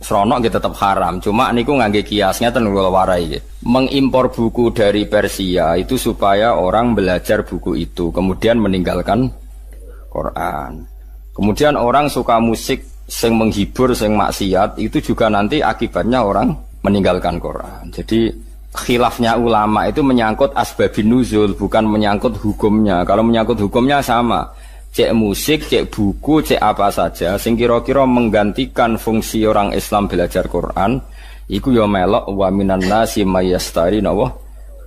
seronok gitu tetap haram. Cuma niku ngangge kiasnya ten warai gitu. Mengimpor buku dari Persia itu supaya orang belajar buku itu, kemudian meninggalkan Quran. Kemudian orang suka musik sing menghibur, sing maksiat itu juga nanti akibatnya orang meninggalkan Quran. Jadi khilafnya ulama itu menyangkut asbabin nuzul bukan menyangkut hukumnya. Kalau menyangkut hukumnya sama cek musik, cek buku, cek apa saja sing kira-kira menggantikan fungsi orang Islam belajar Quran iku yo ya melok wa minan nasi mayastari nawa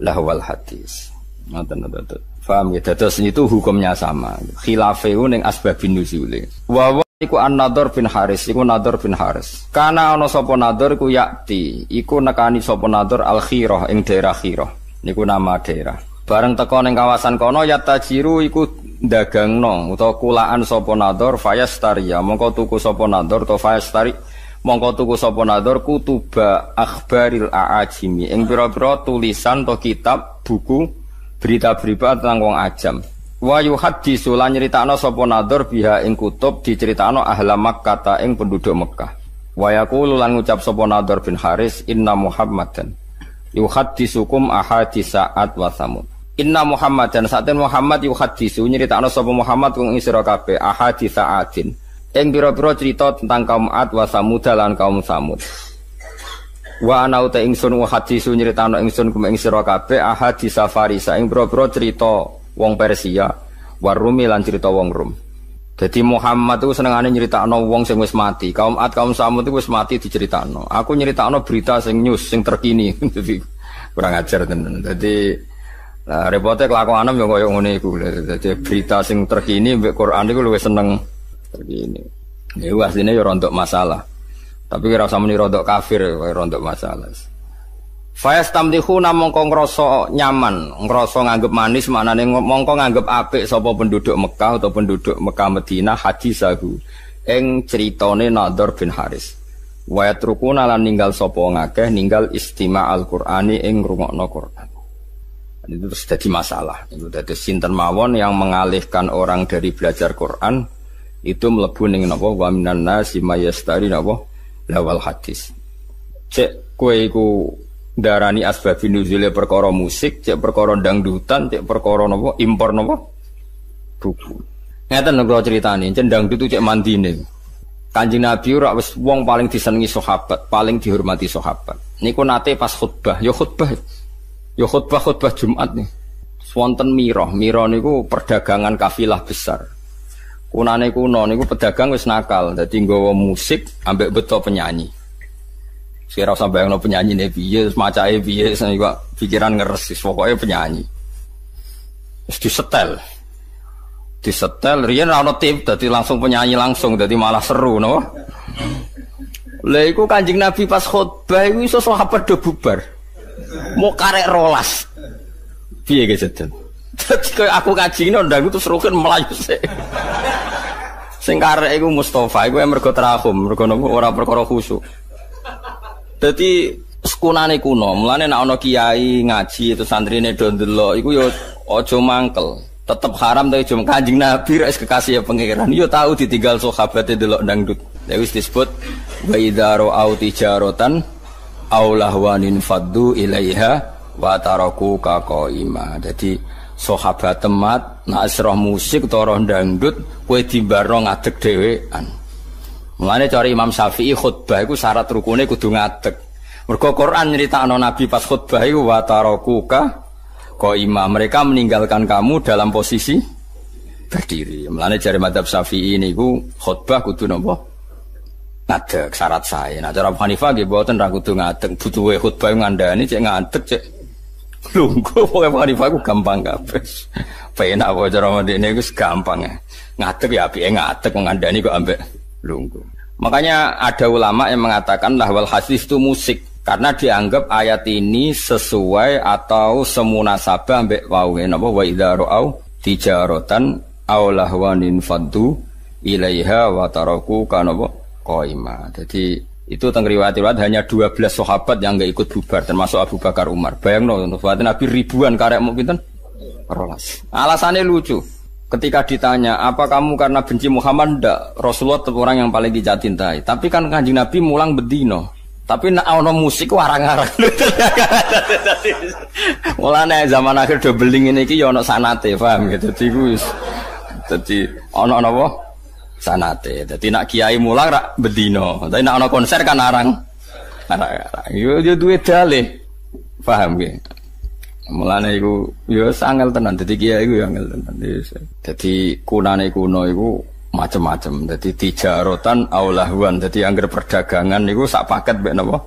lahwal hadis. Ngoten ngoten. Faham ya dados itu hukumnya sama. Khilafeu ning asbabin nuzule. Wa iku an-nadhar bin Haris, iku nadhar bin Haris. Kana ana sapa nadhar ku yakti, iku nekani sapa nadhar al-khirah ing daerah khirah. Niku nama daerah. Bareng teko ning kawasan kono ya tajiru iku dagangno utawa kulaan sapa nador fayastaria ya, mongko tuku sapa nador to fayastari mongko tuku sapa nador kutuba akhbaril aajimi ing pira-pira tulisan to kitab buku berita-berita tentang wong ajam wa yuhaddisu lan nyritakno sapa nador biha ing kutub diceritakno ahla Makkah ta ing penduduk Mekah wa yaqulu lan ngucap sapa nador bin Haris inna Muhammadan yuhaddisukum ahadisa at wa samud Inna Muhammad dan saat Muhammad yuhadisu nyeritakno sapa Muhammad kung ing kape kabeh saatin adin. Ing pira-pira cerita tentang kaum Ad wa Samud lan kaum Samud. Wa ana uta ingsun wahadisu nyeritakno ingsun kum isiro kape kabeh safari farisa ing pira-pira cerita wong Persia warumi lan cerita wong Rum Jadi Muhammad itu senengane nyeritakno wong sing wis mati. Kaum Ad kaum Samud itu wis mati diceritakno. Aku nyeritakno berita sing news sing terkini. kurang ajar tenan. Jadi lah repotnya kelakuanem ya koyo ngene iku. Dadi berita sing terkini mbek Quran iku luwih seneng terkini. Ya asline ya rontok masalah. Tapi kira usah muni rontok kafir ya rontok masalah. Fayas tamtihu namung kong nyaman, ngrasa nganggep manis maknane mongko nganggep apik sopo penduduk Mekah atau penduduk Mekah Madinah hadisahu eng ceritone Nador bin Haris. Wayat rukuna lan ninggal sopo ngakeh ninggal istima' Al-Qur'ani eng rumok Qur'an itu terus jadi masalah itu dari sinten mawon yang mengalihkan orang dari belajar Quran itu melebu dengan apa waminan nasi mayastari apa lawal hadis cek kue darani asbab nuzule perkara musik cek perkara dangdutan cek perkara apa impor apa buku ngeten ceritani cendang itu cek mandine Kanjeng Nabi ora wis wong paling disenengi sahabat, paling dihormati sahabat. Niku nate pas khutbah, yo ya khutbah. Ya khutbah-khutbah Jumat nih. Swonten miroh, miroh niku perdagangan kafilah besar. Kunane kuno niku pedagang wis nakal, jadi nggawa musik ambek beto penyanyi. rasa bayang bayangno penyanyi ne piye, macae nih niku pikiran ngeres pokoknya penyanyi. Wis disetel. Disetel rian rano tip jadi langsung penyanyi langsung jadi malah seru no. Lha Kanjeng Nabi pas khutbah itu sesuatu apa do bubar. Mau karek rolas. Piye ge sedan. Dadi kaya aku kaji ndang terus rukin melayu sih. Sing karek itu Mustafa iku mergo trahum, mergo orang perkara khusuk. Dadi sekunane kuno, mulane nek ana kiai ngaji itu santrine do ndelok iku yo ojo mangkel. tetap haram tapi cuma kanjeng Nabi res kekasih pangeran. Yo tahu ditinggal sahabat delok dangdut. Ya wis disebut wa idza aulahwanin faddu ilaiha wa taraku kaqaima. Jadi sahabat temat nak asroh musik toroh dangdut kue dibarno ngadek dewean. Mulane cari Imam Syafi'i khutbah itu syarat rukunnya kudu ngadek mereka Quran anak Nabi pas khutbah itu wa taraku qaima. Mereka meninggalkan kamu dalam posisi berdiri. Mulane cari madhab Syafi'i ku khutbah kudu nombok ngadek syarat saya. Nah cara bahwa Hanifah nggih mboten ra kudu wehut bayu nganda ini cek ngadek cek lungguh pokoknya Abu Hanifah gue gampang pes Penak wae cara mendene ku gampang. Ya. ngadek ya ngadek nganda ini gue ambek lungguh. Makanya ada ulama yang mengatakan lahwal hasis itu musik karena dianggap ayat ini sesuai atau semunasabah ambek wawe apa wa idharu au tijarotan au lahwanin faddu ilaiha wa taraku kanapa Koima. Jadi itu tentang riwayat-riwayat hanya 12 sahabat yang nggak ikut bubar termasuk Abu Bakar Umar. Bayang no, Nabi ribuan karek mungkin kan Rolas. Alasannya lucu. Ketika ditanya, apa kamu karena benci Muhammad? Ndak. Rasulullah tetap orang yang paling kita Tapi kan kanjeng Nabi mulang bedino. Tapi nak ono musik warang arang. Mulane zaman akhir do beling ini iki ya ono sanate, paham gitu. Dadi wis dadi ono napa? sanate. jadi nak kiai mulang rak bedino. Tapi nak ana konser kan arang. Yo yo duwe dalih. Paham ge. Mulane iku yo angel tenan dadi kiai iku yo angel tenan. Dadi kunane kuno iku macem macam Dadi tijarotan lahuan Dadi angger perdagangan niku sak paket mek napa?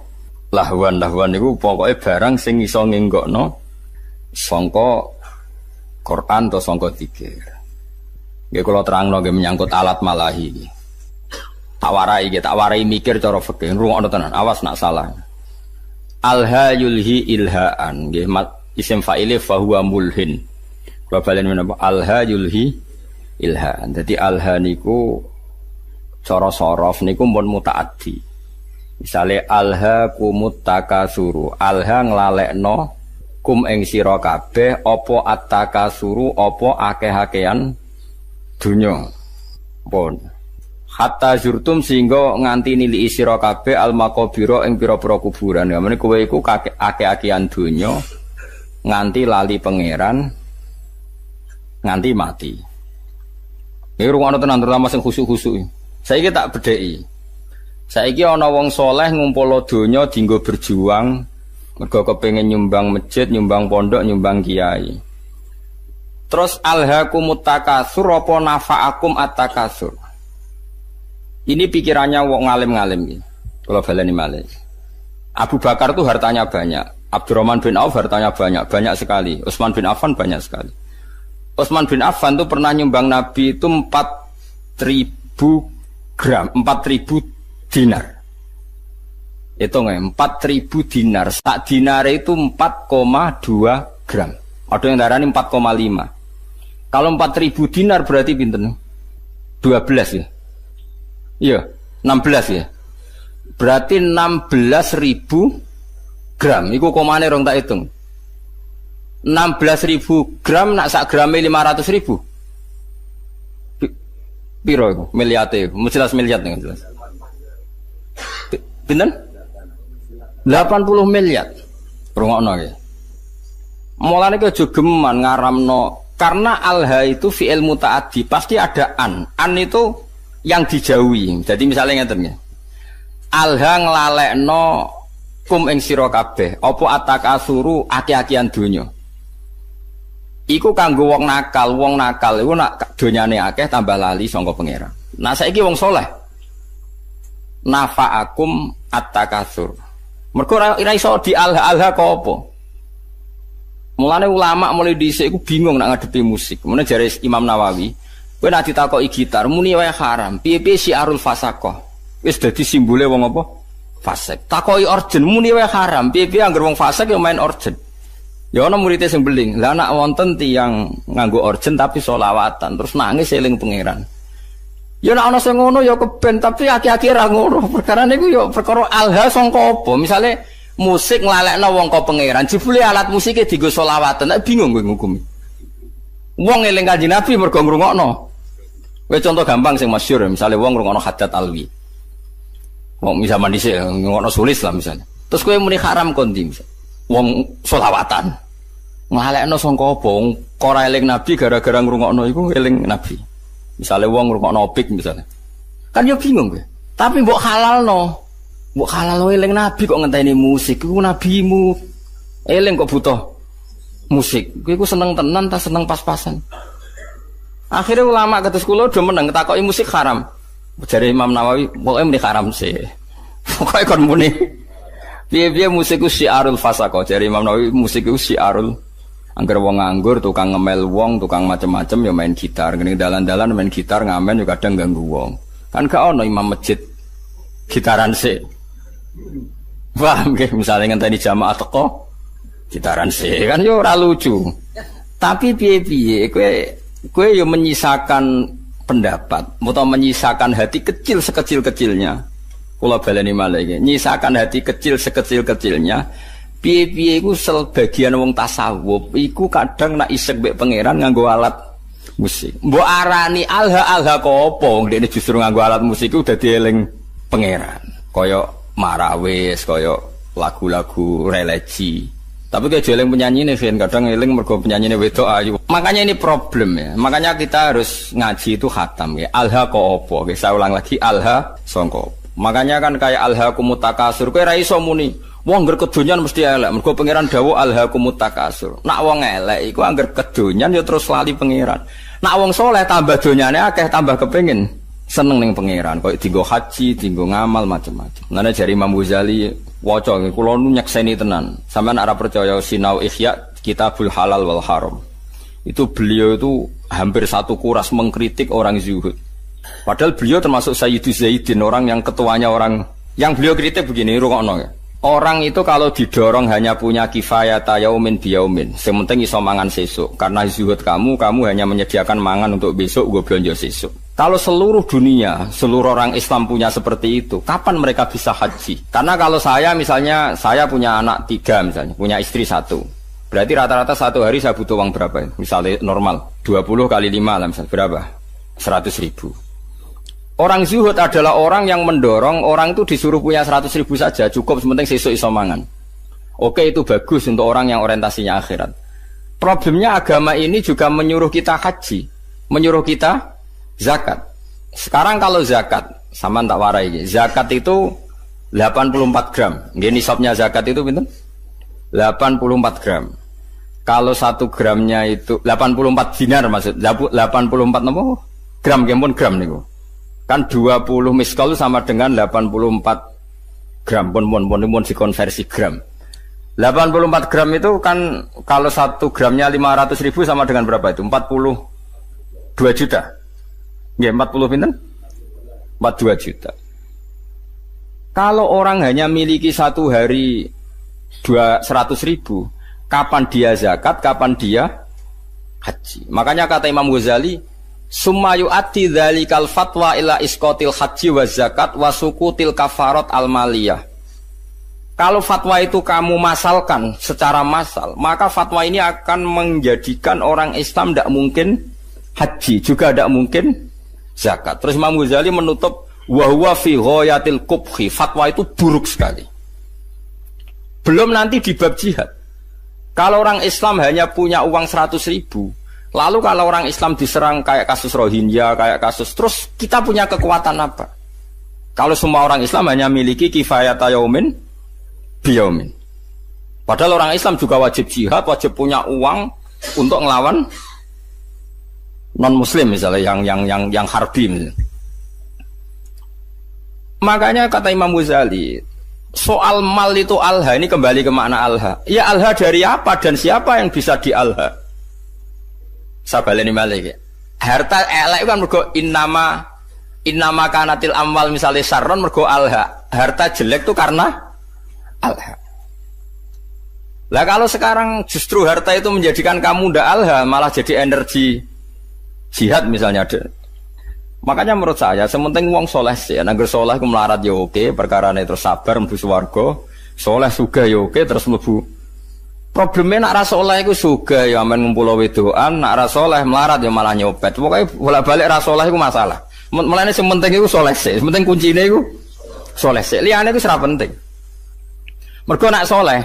lahuan lahuan niku pokoke barang sing iso ngenggokno sangka Quran atau sangka dikir. Nggih kula terangno nggih menyangkut alat malahi iki. Tak warai nggih, tak warai mikir cara fikih, rungokno tenan, awas nak salah. Alha yulhi ilhaan nggih isim fa'ile fahuwa mulhin. Kula balen menapa alha yulhi ilhaan. jadi alha niku cara sorof niku mun mutaati. Misale alha kumut takasuru, alha no, kum eng siro kabeh opo atakasuru, opo apa akeh-akehan dunya pun hatta Jurtum sehingga nganti nili sira kabeh al maqabira ing pira-pira kuburan ya meneh kowe iku akeh-akehan nganti lali pangeran nganti mati ini ruang tenan terutama sing khusuk saya saiki tak Saya saiki ono wong soleh ngumpul donya dinggo berjuang Mereka kepengen nyumbang masjid nyumbang pondok nyumbang kiai Terus alhaakumut takasur apa nafa'akum at-takasur. Ini pikirannya wong ngalim-ngalim kalau Kalau baleni malih. Abu Bakar tuh hartanya banyak. Abdurrahman bin Auf hartanya banyak, banyak sekali. Utsman bin Affan banyak sekali. Utsman bin Affan tuh pernah nyumbang Nabi itu 4000 gram, 4000 dinar. Itu nggak 4000 dinar. Sak dinar itu 4,2 gram. Ada yang darah ini 4,5. Kalau 4000 dinar berarti pinten? 12 ya. Iya, 16 ya. Berarti 16.000 gram. Iku komane rong tak hitung. 16.000 gram nak sak grame 500.000. Piro iku? Miliate. Jelas miliat nih jelas. Pinten? 80 miliar. Rungokno ya. Mulane kejo geman ngaramno karena alha itu fi'il muta'addi, pasti ada an. An itu yang dijauhi. Jadi misalnya ngeten Alha ngelalekno kum ing sira kabeh. Apa suru aki-akian dunyo. Iku kanggo wong nakal, wong nakal iku nak donyane akeh tambah lali sangka pangeran. Nah saiki wong soleh. Nafa'akum at Mergo ora iso di alha-alha kok apa? Mulane ulama mulai dhisik iku bingung nak ngadepi musik. Mulane jare Imam Nawawi, kowe nak ditakoki gitar muni wae haram. Piye-piye syiarul fasakoh. Wis dadi simbole wong apa? Fasik. Takoki orjen muni wae haram. Piye-piye anggere wong fasik ya main orjen. Ya ana muridé sing beling. Lah nak wonten tiyang nganggo tapi solawatan terus nangis eling pangeran. Ya nek ana sing ngono ya keben tapi akhir-akhir ra ngono. Perkara niku ya perkara alha sangka apa? Misalnya musik nglalekno wong kau pangeran. Jebule alat musiknya dienggo selawatan. Nek bingung gue ngukumi. Wong eling Kanjeng Nabi mergo ngrungokno. Kowe contoh gampang sing masyhur, misalnya wong ngrungokno hajat alwi. Wong zaman dhisik ngrungokno sulis lah misalnya. Terus kowe muni haram kondi misalnya. Wong solawatan, Nglalekno sangka apa? Wong ora eling Nabi gara-gara ngrungokno iku eling Nabi. Misalnya wong ngrungokno opik misalnya. Kan yo bingung gue. Tapi mbok no Mbok halal eling nabi kok ngenteni musik. Iku nabimu. Eling eh, kok butuh musik. ku seneng tenan ta seneng pas-pasan. Akhirnya ulama kados kula do meneng takoki musik haram. Jare Imam Nawawi, pokoke muni haram sih. Pokoke kon muni. Piye-piye musik ku syiarul fasaqah. Jare Imam Nawawi musik ku syiarul Angger wong nganggur, tukang ngemel wong, tukang macem-macem ya main gitar. Ngene dalan-dalan main gitar ngamen juga ya kadang ganggu wong. Kan gak ono imam masjid gitaran sih okay. misalnya nggak tadi jamaah teko kita sih kan yo ora lucu. Tapi piye-piye kue kue yo menyisakan pendapat atau menyisakan hati kecil sekecil-kecilnya. Kula baleni malah nyisakan hati kecil sekecil-kecilnya. Piye-piye sel sebagian wong tasawuf iku kadang nak isek be pangeran nganggo alat musik. Bu arani alha alha kopo, ini justru nganggo alat musik udah dieling pangeran. Koyok marawis kaya lagu-lagu religi. Tapi kayak jeling penyanyi nih, Vin. Kadang jeling mergo penyanyi nih wedok ayu. Makanya ini problem ya. Makanya kita harus ngaji itu hatam ya. Alha ko opo. Oke, saya ulang lagi. Alha songko. Makanya kan kayak alha kumutakasur. Kue raiso muni Wong ngger kedonyan mesti elek. Mergo pangeran alha kumutakasur. Nak wong elek iku angger kedonyan ya terus lali pangeran. Nak wong soleh tambah donyane akeh tambah kepingin seneng neng pangeran kok tinggal haji, tinggal ngamal macam-macam. Nana jari Imam Ghazali waca kulo nu seni tenan. sama nara percaya sinau kita Kitabul Halal wal Haram. Itu beliau itu hampir satu kuras mengkritik orang zuhud. Padahal beliau termasuk Sayyidu Zaidin orang yang ketuanya orang yang beliau kritik begini rukono ya. Orang itu kalau didorong hanya punya kifayah tayaumin biyaumin. Sementing iso mangan sesuk. Karena zuhud kamu, kamu hanya menyediakan mangan untuk besok, gue belanja sesuk. Kalau seluruh dunia, seluruh orang Islam punya seperti itu, kapan mereka bisa haji? Karena kalau saya misalnya, saya punya anak tiga misalnya, punya istri satu. Berarti rata-rata satu hari saya butuh uang berapa ya? Misalnya normal, 20 kali 5 lah misalnya, berapa? 100 ribu. Orang zuhud adalah orang yang mendorong orang itu disuruh punya 100 ribu saja, cukup sementing sesuai isomangan. Oke itu bagus untuk orang yang orientasinya akhirat. Problemnya agama ini juga menyuruh kita haji, menyuruh kita zakat. Sekarang kalau zakat, sama tak warai Zakat itu 84 gram. Ini sopnya zakat itu bintang? 84 gram. Kalau satu gramnya itu 84 dinar maksud 84 nopo gram pun gram bu. Kan 20 miskal sama dengan 84 gram pun pun pun pun dikonversi gram. 84 gram itu kan kalau satu gramnya 500 ribu sama dengan berapa itu? 42 juta. Nggih 40 pinten? 42 juta. Kalau orang hanya miliki satu hari dua seratus ribu, kapan dia zakat, kapan dia haji. Makanya kata Imam Ghazali, Sumayu ati dalikal fatwa ila iskotil haji wa zakat wa sukutil kafarot al maliyah. Kalau fatwa itu kamu masalkan secara masal, maka fatwa ini akan menjadikan orang Islam tidak mungkin haji, juga tidak mungkin zakat. Terus Imam Ghazali menutup wahwa fi ghoyatil kubhi. Fatwa itu buruk sekali. Belum nanti di bab jihad. Kalau orang Islam hanya punya uang 100 ribu, lalu kalau orang Islam diserang kayak kasus Rohingya, kayak kasus, terus kita punya kekuatan apa? Kalau semua orang Islam hanya miliki kifayat ayomin, biyomin. Padahal orang Islam juga wajib jihad, wajib punya uang untuk ngelawan non muslim misalnya yang yang yang yang harbi misalnya. makanya kata Imam Ghazali soal mal itu alha ini kembali ke makna alha ya alha dari apa dan siapa yang bisa di alha saya ini balik ya harta elek kan mergo innama innama kanatil amwal misalnya saron mergo alha harta jelek tuh karena alha lah kalau sekarang justru harta itu menjadikan kamu ndak alha malah jadi energi jihad misalnya ada. Makanya menurut saya sementing wong soleh sih, nangger soleh ku melarat ya oke, perkara ini terus sabar mlebu swarga, soleh suga ya oke terus mlebu. Problemnya nak soleh gue suga ya Main ngumpul wedoan, nak soleh melarat ya malah nyopet. Pokoknya bolak-balik soleh ku masalah. ini sementing iku soleh sih, sementing kuncinya iku soleh sih. liane itu ora penting. Mereka nak soleh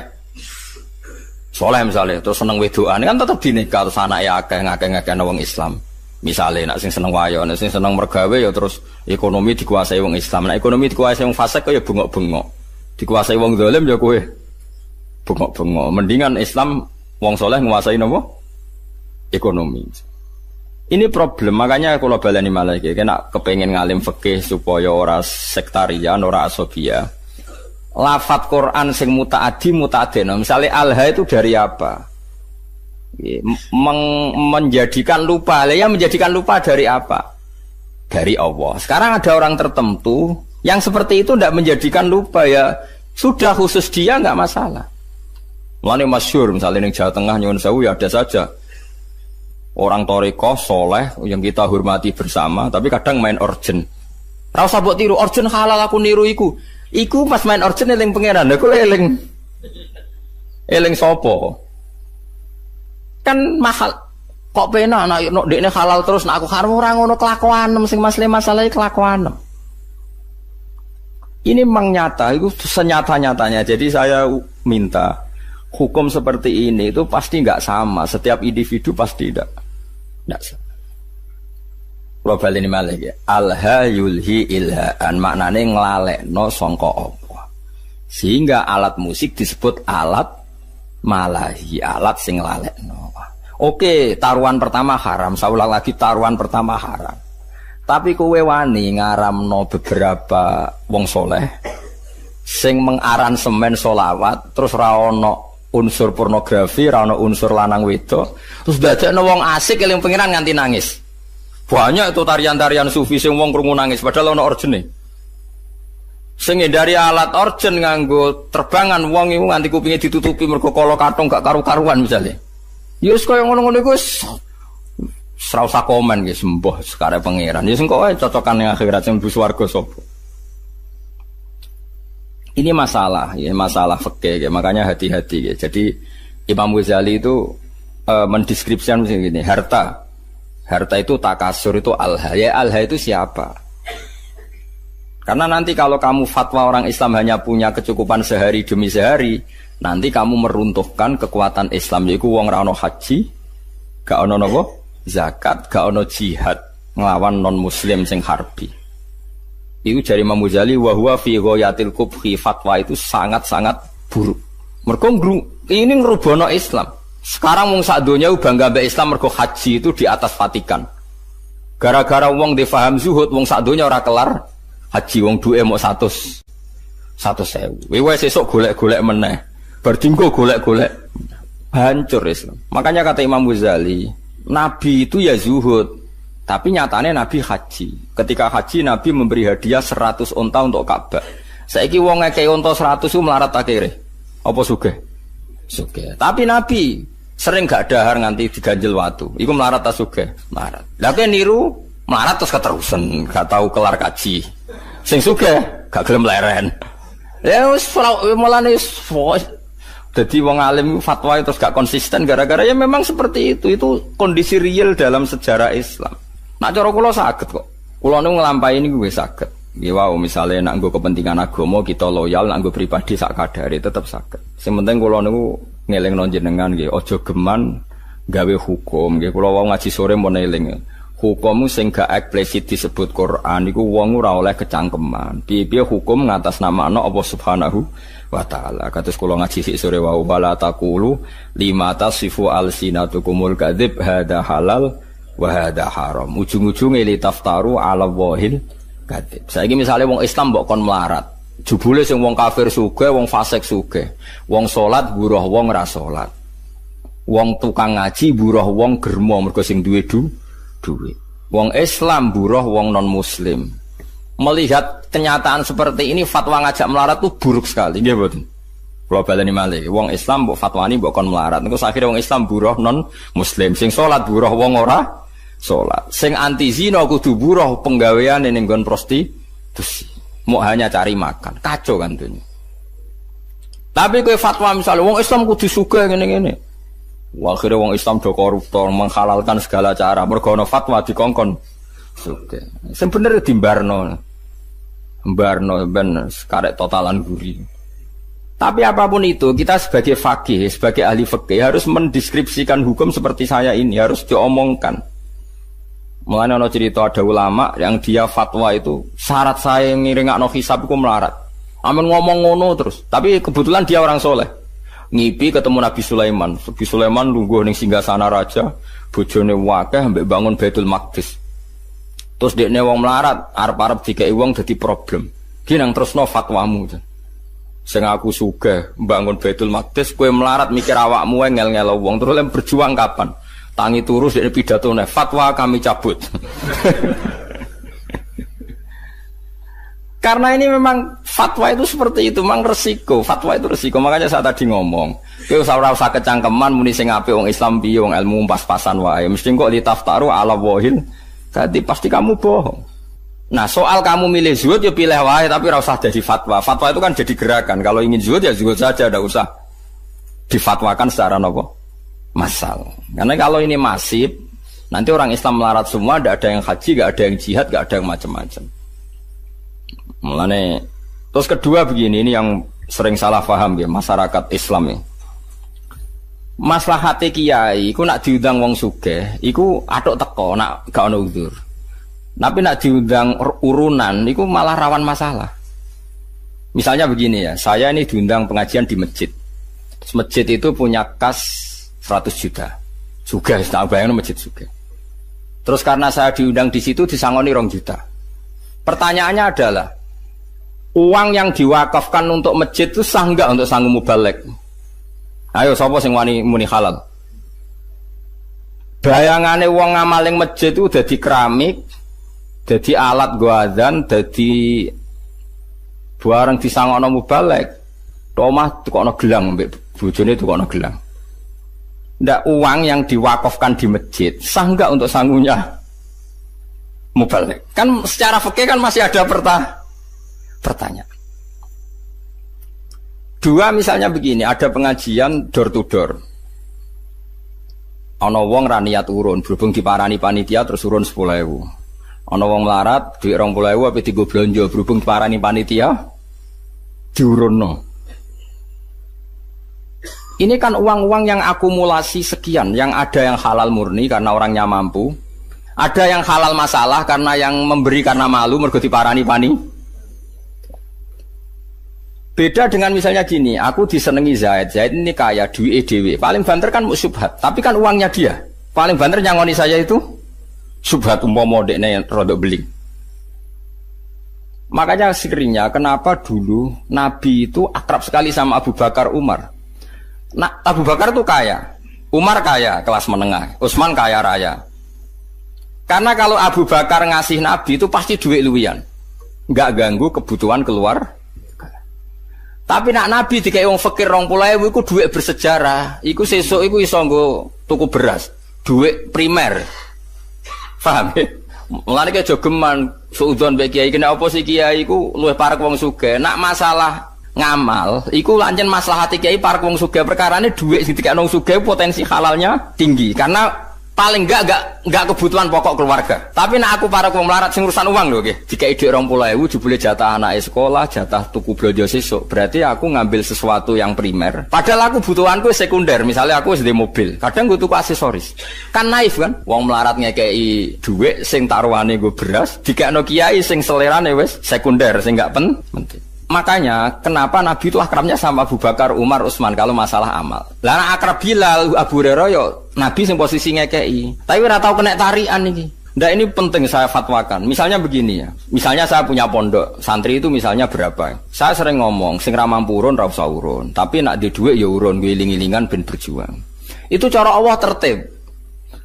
soleh misalnya terus seneng wedoan kan tetap dinikah terus ya akeh ngakeh ngakeh wong Islam. Misalnya, nak sing seneng wayo, nak sing seneng mergawe ya terus ekonomi dikuasai wong Islam. Nah ekonomi dikuasai wong fasik ya bengok-bengok. Dikuasai wong dolim ya kue bengok-bengok. Mendingan Islam wong soleh menguasai nopo ekonomi. Ini problem, makanya kalau bela malah kayak kena kepengen ngalim fikih supaya ora sektarian, ora asobia. Lafat Quran sing mutaadi mutaadena. Misalnya alha itu dari apa? Meng menjadikan lupa. Ya menjadikan lupa dari apa? Dari Allah. Sekarang ada orang tertentu yang seperti itu tidak menjadikan lupa ya sudah khusus dia nggak masalah. Mulane masyur misalnya di Jawa Tengah nyuwun sewu ya ada saja orang toriko soleh yang kita hormati bersama tapi kadang main orjen rasa buat tiru orjen halal aku niru iku iku pas main orjen eling pangeran aku eling eling sopo kan mahal kok pena anak nek dekne halal terus nah aku haram kan orang ngono kelakuan sing masalah masalah kelakuan ini memang nyata itu senyata-nyatanya jadi saya minta hukum seperti ini itu pasti nggak sama setiap individu pasti tidak tidak sama ini malah ya Alha yulhi ilhaan Maknanya no songko opo Sehingga alat musik disebut alat Malahi alat sing no. Oke, taruhan pertama haram. Saya ulang lagi, taruhan pertama haram. Tapi kowe wani ngaram no beberapa wong soleh sing mengaran semen solawat terus rawono unsur pornografi, rawono unsur lanang wito, terus baca no wong asik eling pengiran nganti nangis. Banyak itu tarian-tarian sufi sing wong krungu nangis padahal ono orjeni. Sing dari alat orjen nganggo terbangan wong iku nganti kupingnya ditutupi mergo kala gak karu-karuan misalnya. Ya wis kaya ngono-ngono iku wis ora usah komen nggih sembah sekare pangeran. Ya sing kok cocokan yang akhirat sing bus warga sapa. Ini masalah ya, masalah fikih ya. Makanya hati-hati ya. Jadi Imam Ghazali itu e, mendeskripsikan begini, harta. Harta itu takasur itu alha. Ya alha itu siapa? Karena nanti kalau kamu fatwa orang Islam hanya punya kecukupan sehari demi sehari, Nanti kamu meruntuhkan kekuatan Islam yaitu uang rano haji, gak ono nobo, zakat, gak ono jihad nglawan non muslim sing harbi. Iku jari Imam Ghazali wa huwa fi ghayatil kubhi fatwa itu sangat-sangat buruk. Mergo ini ngerubono Islam. Sekarang wong sak donya bangga mbek Islam mergo haji itu di atas Vatikan. Gara-gara wong difaham zuhud uang sak donya ora kelar haji uang wong duwe mok 100 100.000. Wis sesuk golek-golek meneh bertinggok golek-golek hancur ya Islam. Makanya kata Imam Ghazali, Nabi itu ya zuhud, tapi nyatanya Nabi haji. Ketika haji Nabi memberi hadiah 100 unta untuk Ka'bah. Saiki wong ngekei unta 100 itu melarat akhirnya. Apa sugih? Sugih. Tapi Nabi sering gak dahar nganti diganjel watu. Iku melarat tak sugih? Melarat. Lah niru melarat terus keterusan, gak tahu kelar kaji. Sing sugih gak gelem leren. Ya wis mulane jadi wong alim fatwa itu gak konsisten gara-gara ya memang seperti itu. Itu kondisi real dalam sejarah Islam. Nak cara kula sakit kok. Kula nu nglampahi ini gue sakit. Ya wow, misalnya nak nggo kepentingan agama kita loyal, nak nggo pribadi sak kadare tetap sakit. Sing penting kula niku ngeling jenengan gue, ojo geman gawe hukum gue. Kalau wong ngaji sore mau eling. Hukum sing gak eksplisit disebut Quran iku wong ora oleh kecangkeman. Piye-piye hukum ngatas nama no Allah Subhanahu wa taala. Kados kula ngaji sik sore wa wala taqulu lima tasifu alsinatukumul kadzib hada halal wa hada haram. Ujung-ujunge li taftaru ala wahil kadzib. Saiki misale wong Islam mbok kon melarat. Jubule sing wong kafir suge, wong fasik suge, Wong salat buruh wong ra salat. Wong tukang ngaji buruh wong germo mergo sing duwe duwe duit. Wong Islam buruh wong non muslim. Melihat kenyataan seperti ini fatwa ngajak melarat tuh buruk sekali. betul? Kalau Kula ini malih, wong Islam fatwa fatwa mbok kon melarat. Niku akhirnya wong Islam buruh non muslim. Sing solat buruh wong ora solat. Sing anti zina kudu buruh penggawean ngon prosti, tusi, Mau hanya cari makan. Kacau kan tuh? Tapi kue fatwa misalnya wong Islam kudu sugih gini gini. Akhirnya wong Islam do koruptor menghalalkan segala cara. Mergono fatwa dikongkon. Oke. Sebenarnya di Mbarno Barno ben karek totalan guri. Tapi apapun itu, kita sebagai fakih, sebagai ahli fakih harus mendeskripsikan hukum seperti saya ini, harus diomongkan. Mulanya ada cerita ada ulama yang dia fatwa itu syarat saya ngiringak no hisab itu melarat. Amin ngomong ngono terus, tapi kebetulan dia orang soleh Ngipi ketemu Nabi Sulaiman. Nabi Sulaiman lungguh ning singgasana raja, bojone wakeh ambek bangun Baitul Maqdis. Terus dekne wong melarat, arep-arep dikeki wong dadi problem. Ki nang tresno fatwamu. Sing aku sugih bangun Baitul Maqdis, kowe melarat mikir awakmu ngel-ngel wong, terus lem berjuang kapan? Tangi turus dekne pidato ne, fatwa kami cabut. Karena ini memang fatwa itu seperti itu, memang resiko. Fatwa itu resiko. Makanya saya tadi ngomong, kowe usah usah kecangkeman muni sing ape wong Islam piye wong ilmu pas-pasan wae. Mesti kok ditaftaru ala wahil. Jadi pasti kamu bohong. Nah, soal kamu milih zuhud ya pilih wae tapi ora usah jadi fatwa. Fatwa itu kan jadi gerakan. Kalau ingin zuhud ya zuhud saja, ndak usah difatwakan secara nopo masal. Karena kalau ini masif, nanti orang Islam melarat semua, ndak ada yang haji, gak ada yang jihad, gak ada yang macam-macam. Mulane terus kedua begini ini yang sering salah paham ya masyarakat Islam ya. Maslahate kiai iku nak diundang wong sugih iku atok teko nak gak ono udzur. Tapi nak diundang urunan iku malah rawan masalah. Misalnya begini ya, saya ini diundang pengajian di masjid. masjid itu punya kas 100 juta. Juga, tak bayangin masjid juga. Terus karena saya diundang di situ disangoni rong juta. Pertanyaannya adalah, uang yang diwakafkan untuk masjid itu sah enggak untuk sanggup mubalek? Ayo sopo sing wani muni halal? Bayangane wong ngamaling masjid itu jadi keramik, jadi alat go azan, dadi bareng disangokno mubalek. Tomah tukokno gelang bujoni bojone tukokno gelang. Ndak uang yang diwakafkan di masjid sah enggak untuk sanggupnya mubalek? Kan secara fakir kan masih ada pertanyaan pertanyaan. Dua misalnya begini, ada pengajian door to door. Ono wong raniat urun, berhubung parani panitia terus urun sepuluh ewu. Ono wong larat, di rong pulau, ewu, tapi tiga belanja, berhubung diparani panitia, diurun no. Ini kan uang-uang yang akumulasi sekian, yang ada yang halal murni karena orangnya mampu, ada yang halal masalah karena yang memberi karena malu mergo parani panitia Beda dengan misalnya gini, aku disenangi Zaid, Zaid ini kaya, duit dewe. Paling banter kan subhat, tapi kan uangnya dia. Paling banter nyangoni saya itu subhat umpomo dekne rodok beling. Makanya sekiranya kenapa dulu Nabi itu akrab sekali sama Abu Bakar Umar. Nah, Abu Bakar itu kaya, Umar kaya kelas menengah, Utsman kaya raya. Karena kalau Abu Bakar ngasih Nabi itu pasti duit luian. Nggak ganggu kebutuhan keluar tapi nak Nabi dikai wong fakir rong pulau iku duit bersejarah. Iku sesuk iku iso nggo tuku beras. Duit primer. Paham ya? Mulane kaya jogeman suudon mbek kiai kena apa sih kiai iku luwih parek wong Nak masalah ngamal iku lancen masalah hati kiai parek wong perkara ini duit sing tiga nong sugih potensi halalnya tinggi karena paling enggak enggak enggak kebutuhan pokok keluarga. Tapi nak aku para aku melarat sing urusan uang loh, Jika ide orang pulau ewu jebule jatah anak sekolah, jatah tuku belanja sesuk. Berarti aku ngambil sesuatu yang primer. Padahal aku butuhanku sekunder. Misalnya aku sedih mobil. Kadang gue tuku aksesoris. Kan naif kan? melaratnya melarat ngekei duit sing taruhane gue beras, Jika Nokia kiai sing selerane wes sekunder sing enggak penting. Makanya kenapa Nabi itu akrabnya sama Abu Bakar, Umar, Utsman kalau masalah amal. Lah akrab Bilal, Abu Hurairah yo Nabi sing posisi ngekei. Tapi ora tahu kena tarian ini. Nah ini penting saya fatwakan. Misalnya begini ya. Misalnya saya punya pondok, santri itu misalnya berapa? Saya sering ngomong, sing ra mampu urun ra usah Tapi nak di dhuwit ya urun, ngiling-ngilingan ben berjuang. Itu cara Allah tertib.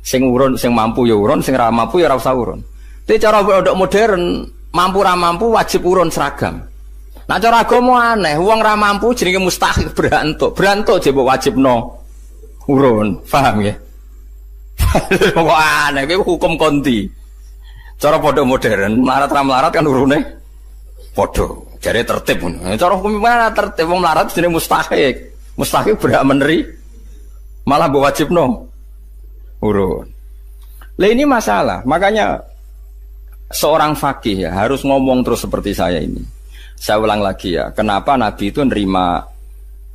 Sing urun, sing mampu ya urun, sing ra mampu ya ra usah urun. Tapi cara pondok modern, mampu ra mampu wajib urun seragam. Nah cara agama aneh, uang ramah ramampu jenenge mustahil berantuk. Berantuk jebok wajib no. Urun, paham ya? Pokok aneh, itu hukum konti. Cara podo modern, melarat ramlarat kan urune podo. Jadi tertib pun. Cara hukum mana tertib? uang melarat jadi mustahil, mustahil berhak meneri. Malah buat wajib no. Urun. Lah ini masalah. Makanya seorang fakih ya harus ngomong terus seperti saya ini. Saya ulang lagi ya, kenapa Nabi itu nerima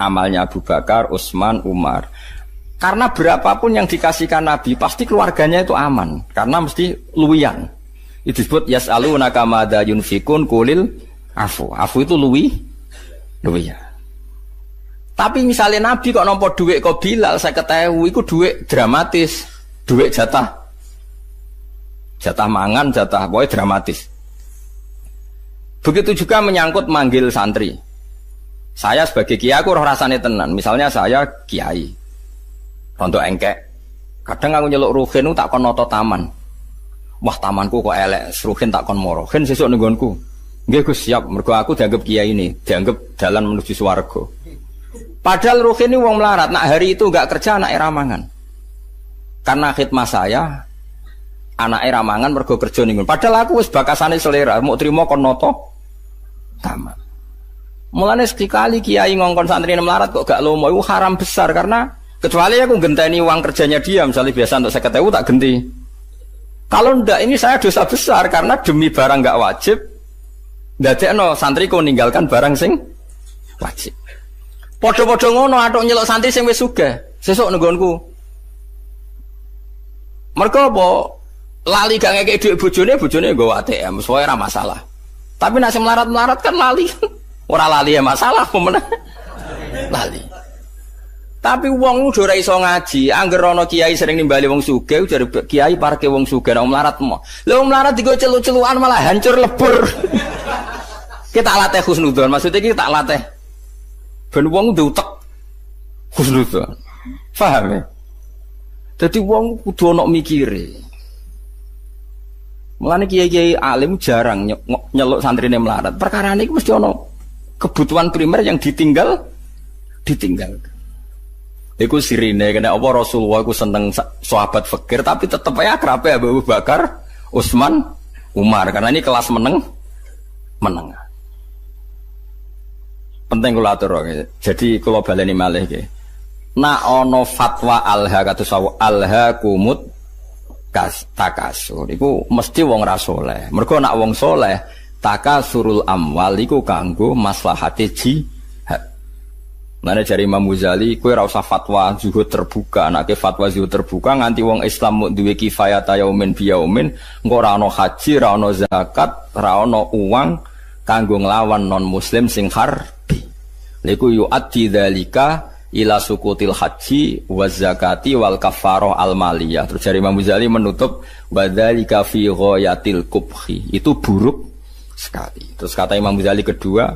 amalnya Abu Bakar, Utsman, Umar? Karena berapapun yang dikasihkan Nabi, pasti keluarganya itu aman. Karena mesti luwian. Itu disebut yas'alu nakamada yunfikun kulil afu. Afu itu luwi, luwian. Tapi misalnya Nabi kok nompo duit kok Bilal, saya ketahui itu duit dramatis. Duit jatah. Jatah mangan, jatah, boy dramatis. Begitu juga menyangkut manggil santri. Saya sebagai kiai aku roh rasanya tenan. Misalnya saya kiai. ronto engkek. Kadang aku nyeluk Ruhin tak kon noto taman. Wah tamanku kok elek, Ruhin tak kon moro. Ruhin sesuk nenggonku. Nggih Gus, siap mergo aku dianggap kiai ini, dianggap jalan menuju swarga. Padahal Ruhin ini wong melarat, nak hari itu enggak kerja anak ramangan. Karena khidmah saya anak ramangan mergo kerja ning. Padahal aku wis bakasane selera, mau terima kon noto tamat. Mulane sekali kiai ngongkon santri melarat kok gak lomo itu haram besar karena kecuali aku genteni uang kerjanya dia misalnya biasa untuk saya ketemu tak genti. Kalau ndak ini saya dosa besar karena demi barang gak wajib santri ku ninggalkan barang sing wajib. Podo-podo ngono atau nyelok santri sing wis sugih. Sesuk nggonku. Mergo apa lali gak ngekek dhuwit bojone, bojone nggo ATM, soalnya ora masalah. Tapi nasi melarat-melarat kan lali. Orang lali ya masalah pemenang. Lali. Tapi uang lu ora iso ngaji, angger kiai sering nimbali wong suge, jare kiai parke wong suge, nek melarat mo. lo melarat digo celu-celuan malah hancur lebur. kita latih khusnudon, maksudnya kita latih. Ben uang udah utak khusnudon. faham ya? Jadi uang udah ana mikirin. Mulane kiai-kiai alim jarang nyeluk santrine melarat. Perkara niku mesti ana kebutuhan primer yang ditinggal ditinggal. Iku sirine kena apa Rasulullah iku seneng sahabat fakir tapi tetep ae ya Abu Bakar, Utsman, Umar karena ini kelas meneng menengah. Penting kula atur Jadi kula baleni malih nggih. Nak ono fatwa alha katus alha kumut kas takasur iku mesti wong ra mereka nak wong soleh, takasurul amwal iku kanggo maslahate jihad. Mana cari Imam Muzali? kue rasa fatwa zuhud terbuka, anaknya fatwa zuhud terbuka, nganti wong Islam mau duwe kifayat yaumin biyaumin, engko rano haji, rano zakat, rano uang, kanggo nglawan non muslim sing harbi. Liku yuati dzalika ila sukutil haji wa zakati wal kafaroh al maliyah. Terus dari Imam Buzali menutup badalika fi ghoyatil kubhi. Itu buruk sekali. Terus kata Imam Buzali kedua,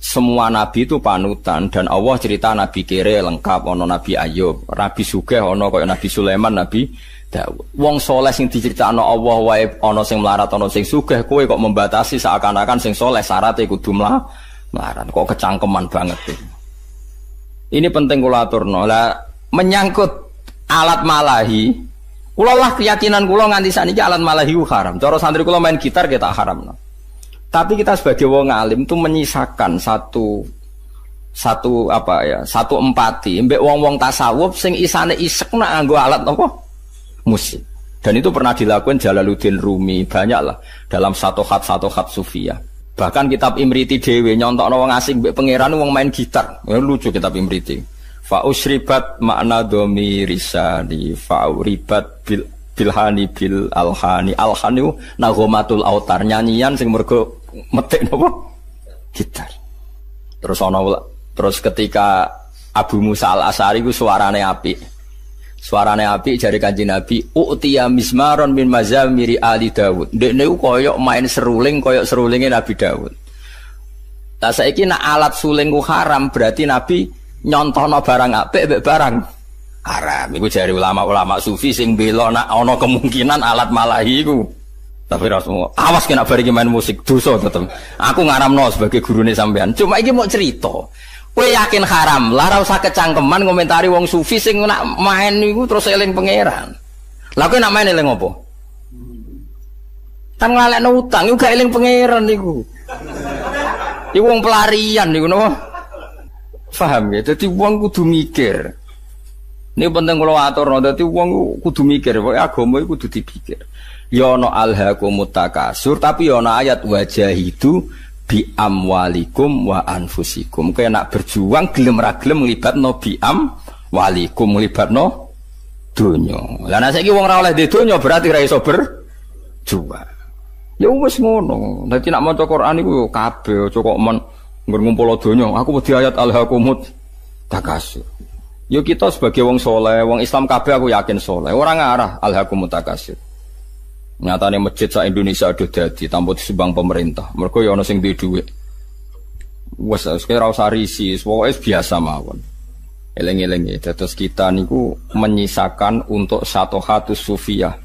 semua nabi itu panutan dan Allah cerita nabi kere lengkap ono nabi Ayub, nabi sugeh ono kaya nabi Sulaiman, nabi Dawud. Wong soleh sing diceritakno Allah wae ono sing melarat ono sing sugih kowe kok membatasi seakan-akan sing soleh syaratnya kudu melarat kok kecangkeman banget. deh ini penting kula aturno. Lah menyangkut alat malahi, kula lah keyakinan kula nganti sakniki alat malahi haram. Cara santri kula main gitar kita haram. Tapi kita sebagai wong alim itu menyisakan satu satu apa ya, satu empati mbek wong-wong tasawuf sing isane isek nak anggo alat apa? Musik. Dan itu pernah dilakukan Jalaluddin Rumi banyaklah dalam satu khat satu khat sufia. Bahkan kitab Imriti Dewi nyontok wong asing mbek pangeran wong main gitar. Ya lucu kitab Imriti. Fa usribat makna domi risani fa uribat bil bilhani bil alhani alhani nagomatul autar nyanyian sing mergo metik napa gitar. Terus ana terus ketika Abu Musa Al Asari ku suarane apik. Suarane api jari kanji Nabi, "U'tiya mismaron min mazamiri Ali Dawud." Ndekne koyok main seruling koyok serulingnya Nabi Dawud. tak saiki nak alat sulingku haram berarti Nabi nyontono barang apik mbek barang haram. Iku jari ulama-ulama sufi sing bela nak ana kemungkinan alat malahi iku. Tapi Rasulullah, awas kena bariki main musik dosa tetep. Aku ngaramno sebagai gurune sampean. Cuma iki mau cerita. Kowe yakin haram, lah ora usah kecangkeman komentari wong sufi sing nak main niku terus eling pangeran. Lah kowe nak main eling apa? Kan ngalekno utang iku gak eling pangeran niku. Iku wong pelarian niku napa? faham ya? Dadi wong kudu mikir. Ini penting kalau atur, no. jadi uang kudu mikir, pokoknya agama itu kudu dipikir. Yono ya alhaqumutakasur takasur, tapi yono ya ayat wajah itu bi amwalikum wa anfusikum. Kaya nak berjuang gelem ra gelem no bi am walikum nglibatno no Lah nek saiki wong ra oleh donya berarti ra iso berjuang. Ya wis ngono. Dadi nak maca Quran iku ya kabeh aja kok men ngumpul Aku Aku wedi ayat al-hakumut takasur. Yo ya kita sebagai wong soleh, wong Islam kabeh aku yakin soleh. Orang arah al-hakumut takasur. Nyatane masjid sa Indonesia udah jadi tanpa disumbang pemerintah. mereka ya nasi di duit Wes sekarang usah risi, pokoke biasa mawon. Eleng-eleng terus kita niku menyisakan untuk satu hatu sufiah.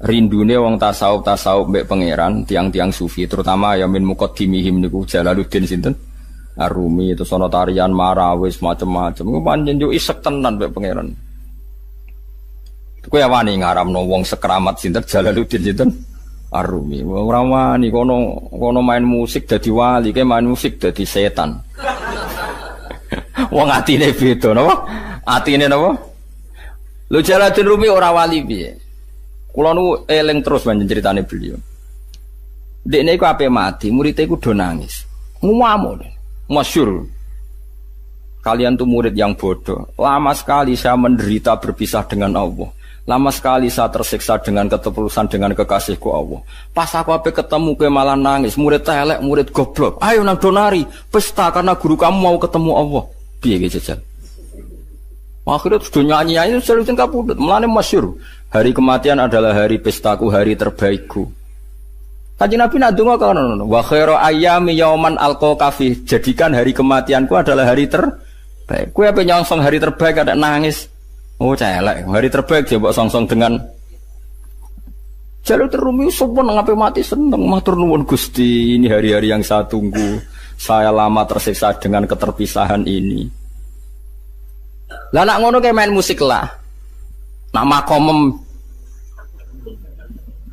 Rindune wong tasawuf tasawuf mbek pangeran tiang-tiang sufi terutama ya min dimihim niku Jalaluddin sinten? Arumi itu sonotarian tarian marawis macam-macam. Ku juga isek tenan mbek pangeran ya wani ngaramno wong sekramat sinten Jalaluddin sinten? Arumi. Orang wani kono kono main musik jadi wali, kayak main musik jadi setan. wong atine beda napa? Atine no? Lu di Rumi ora wali bi. Kula nu eleng terus banjen ceritanya beliau. Dekne iku ape mati, muridnya iku do nangis. Ngamuk. Masyur. Kalian tuh murid yang bodoh. Lama sekali saya menderita berpisah dengan Allah. Lama sekali saya tersiksa dengan ketepulusan dengan kekasihku Allah. Pas aku apa ketemu ke malah nangis, murid telek, murid goblok. Ayo nang donari, pesta karena guru kamu mau ketemu Allah. biar gitu jajal. Akhirnya terus nyanyi nyanyi terus jadi kapudut. melani masyur. Hari kematian adalah hari pestaku, hari terbaikku. Kaji Nabi nak dungo kalau wa khairu ayami yauman alqa kafi Jadikan hari kematianku adalah hari terbaik. Kue apa nyongsong hari terbaik ada nangis. Oh celek, hari terbaik coba song songsong dengan Jalur terumi sopan ngapa mati seneng matur nuwun gusti ini hari-hari yang saya tunggu saya lama tersiksa dengan keterpisahan ini. Lah nak ngono kayak main musik lah. Nama komem.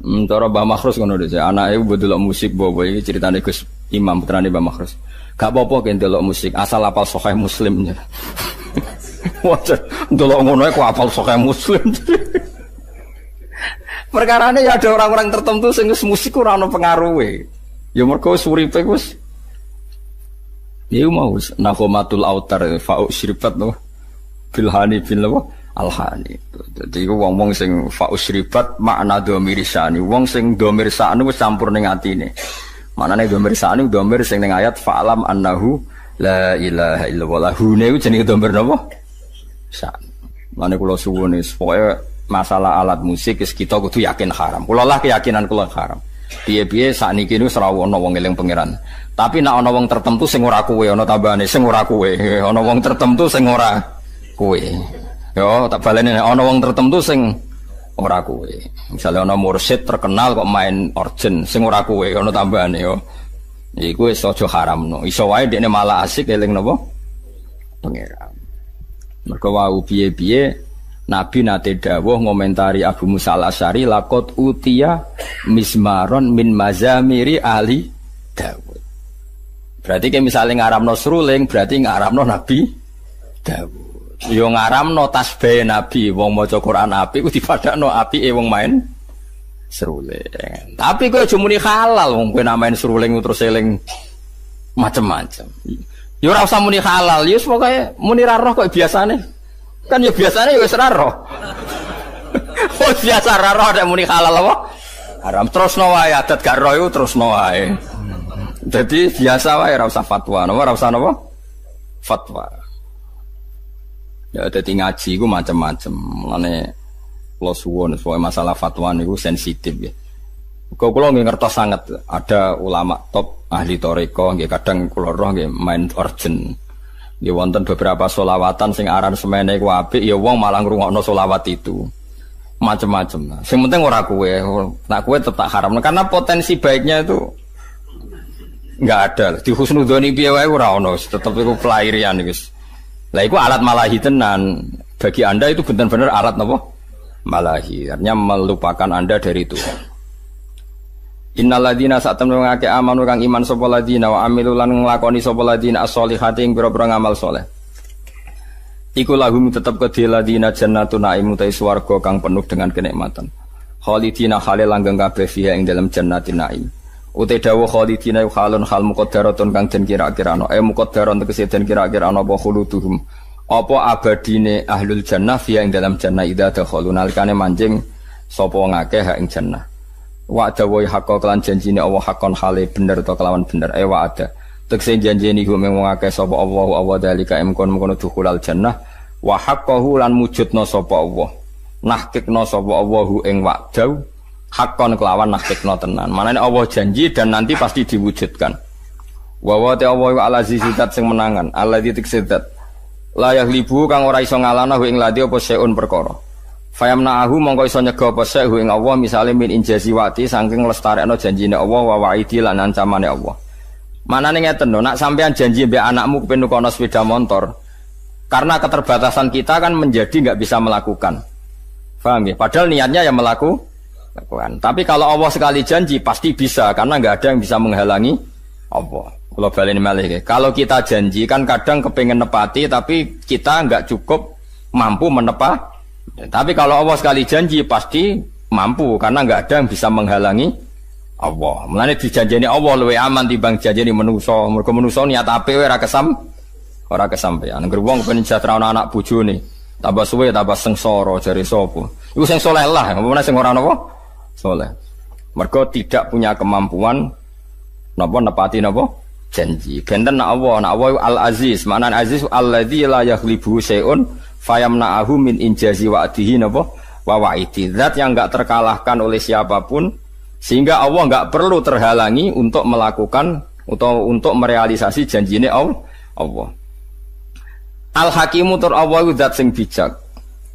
Hmm, toro Mbah Makhrus ngono dhewe. Anake ibu delok musik bawa bobo iki ceritane Gus Imam putrane Mbah Makhrus. Gak apa-apa ke delok musik asal apal sahih muslimnya. Wajar, dulu ngono aku apal sokai muslim. Perkara ini ya ada orang-orang tertentu sing musik kurang pengaruh. Ya mereka suri pegus Ya mau nahomatul autar fa'u syribat no. Bilhani bin lawa alhani. Jadi iku wong-wong sing fa'u syribat makna domir sani. Wong sing domir sani campur campur ning atine. Maknane domir sani domir sing neng ayat fa'lam annahu la ilaha illallah. Hune iku jenenge domir napa? sa Mulane kulo suwun wis masalah alat musik kita kudu yakin haram. kulo lah keyakinan kulo haram. Biaya piye sakniki niku serawu ono wong eling pangeran. Tapi nak ono wong tertentu sing ora kue ono tambahane sing ora kuwe. ono wong tertentu sing ora kuwe. Yo tak baleni ono wong tertentu sing ora kuwe. Misale ana mursid terkenal kok main organ sing ora kuwe ana tambahane yo. Iku iso aja no Iso wae dekne malah asik eling napa? Pangeran. Mereka wau piye pie Nabi nate dawuh ngomentari Abu Musa Al-Asy'ari lakot utia mismaron min mazamiri ali Dawud. Berarti kayak misalnya ngaramno seruling berarti ngaramno Nabi Dawud. Yo ngaramno tasbih Nabi wong maca Quran api ku dipadakno api e wong main seruling. Tapi cuma jumuni halal wong kowe main seruling terus seling macam-macam. Yo ya ora usah muni halal, ya pokoke muni ra roh kok biasane. Kan yo ya biasane ya wis ra roh. Oh biasa ra ada nek muni halal apa? Haram terus no wae adat gak roh terus no wae. Jadi biasa wae ora usah fatwa, no rasa usah Fatwa. Ya dadi ngaji gue macem-macem, Mulane kula suwun soal masalah fatwa niku sensitif ya. Kok kula ngertos sangat ada ulama top ahli toreko nggih kadang kula roh nggih main urgent nggih wonten beberapa solawatan sing aran semene ku apik ya wong malah ngrungokno solawat itu macem-macem sing penting ora kue tak kue tetap haram karena potensi baiknya itu nggak ada di husnudoni piye wae ora ono tetep iku wis lah iku alat malahi tenan bagi anda itu benar-benar alat nopo malahi artinya melupakan anda dari Tuhan Innaladina saat temen ngake aman kang iman sopoladina ladina wa ngelakoni lan nglakoni sapa hati yang solihati ing pira-pira ngamal tetap Iku dia tetep jannah ladina jannatu naim utai swarga kang penuh dengan kenikmatan. Khalidina khale langgeng kabeh fiha ing dalam jannatin naim. Utai dawuh khalidina khalun hal muqaddaratun kang den kira-kirano. kira E eh, muqaddaron tegese den kira-kirano kira apa khuluduhum. Apa abadine ahlul jannah fiha ing dalam jannah idza dakhalun alikane manjing ngake ha ing jannah wa ada woi hakka kelan ini Allah hakon hale bener atau kelawan bener eh wa ada janji ini gue memang akeh sopo Allah Allah dalika kon mengkono kulal jannah wa haqqahu lan no sopo Allah Allah hu eng wa jau hakon kelawan no tenan Mana ini Allah janji dan nanti pasti diwujudkan wa wa ta Allah ala zidat sing menangan alladzi tiksedat layak libu kang ora iso ngalana ing ladi opo seun Fayamna ahu mongko iso nyega apa hu ing Allah misale min injasi wati saking lestarekno janjine Allah wa waidi lan ancamane Allah. Manane ngeten lho nak sampean janji mbek anakmu kepen nukono sepeda motor. Karena keterbatasan kita kan menjadi nggak bisa melakukan. Paham ya? Padahal niatnya ya melakukan. Tapi kalau Allah sekali janji pasti bisa karena nggak ada yang bisa menghalangi Allah. Kalau balik malih, kalau kita janji kan kadang kepengen nepati tapi kita nggak cukup mampu menepati Ya, tapi kalau Allah sekali janji pasti mampu karena nggak ada yang bisa menghalangi Allah. Mulane dijanjeni Allah lebih aman dibanding janjeni manusa. Mergo manusa niat ape ora kesam ora kesampean. Ngger wong penjahtera anak, -anak bojone tambah suwe tambah sengsara jare sapa. Iku sing soleh lah, mulane sing ora napa? Soleh. Mergo tidak punya kemampuan napa nepati napa? janji. Benten nak Allah, nak Allah al aziz. Mana al aziz alladzi la yakhlibu syai'un fayamna'ahu min injazi wa'dihi napa wa wa'idi. Zat yang enggak terkalahkan oleh siapapun sehingga Allah enggak perlu terhalangi untuk melakukan atau untuk merealisasi janjinya Allah. Allah. Al hakimu tur Allah zat sing bijak.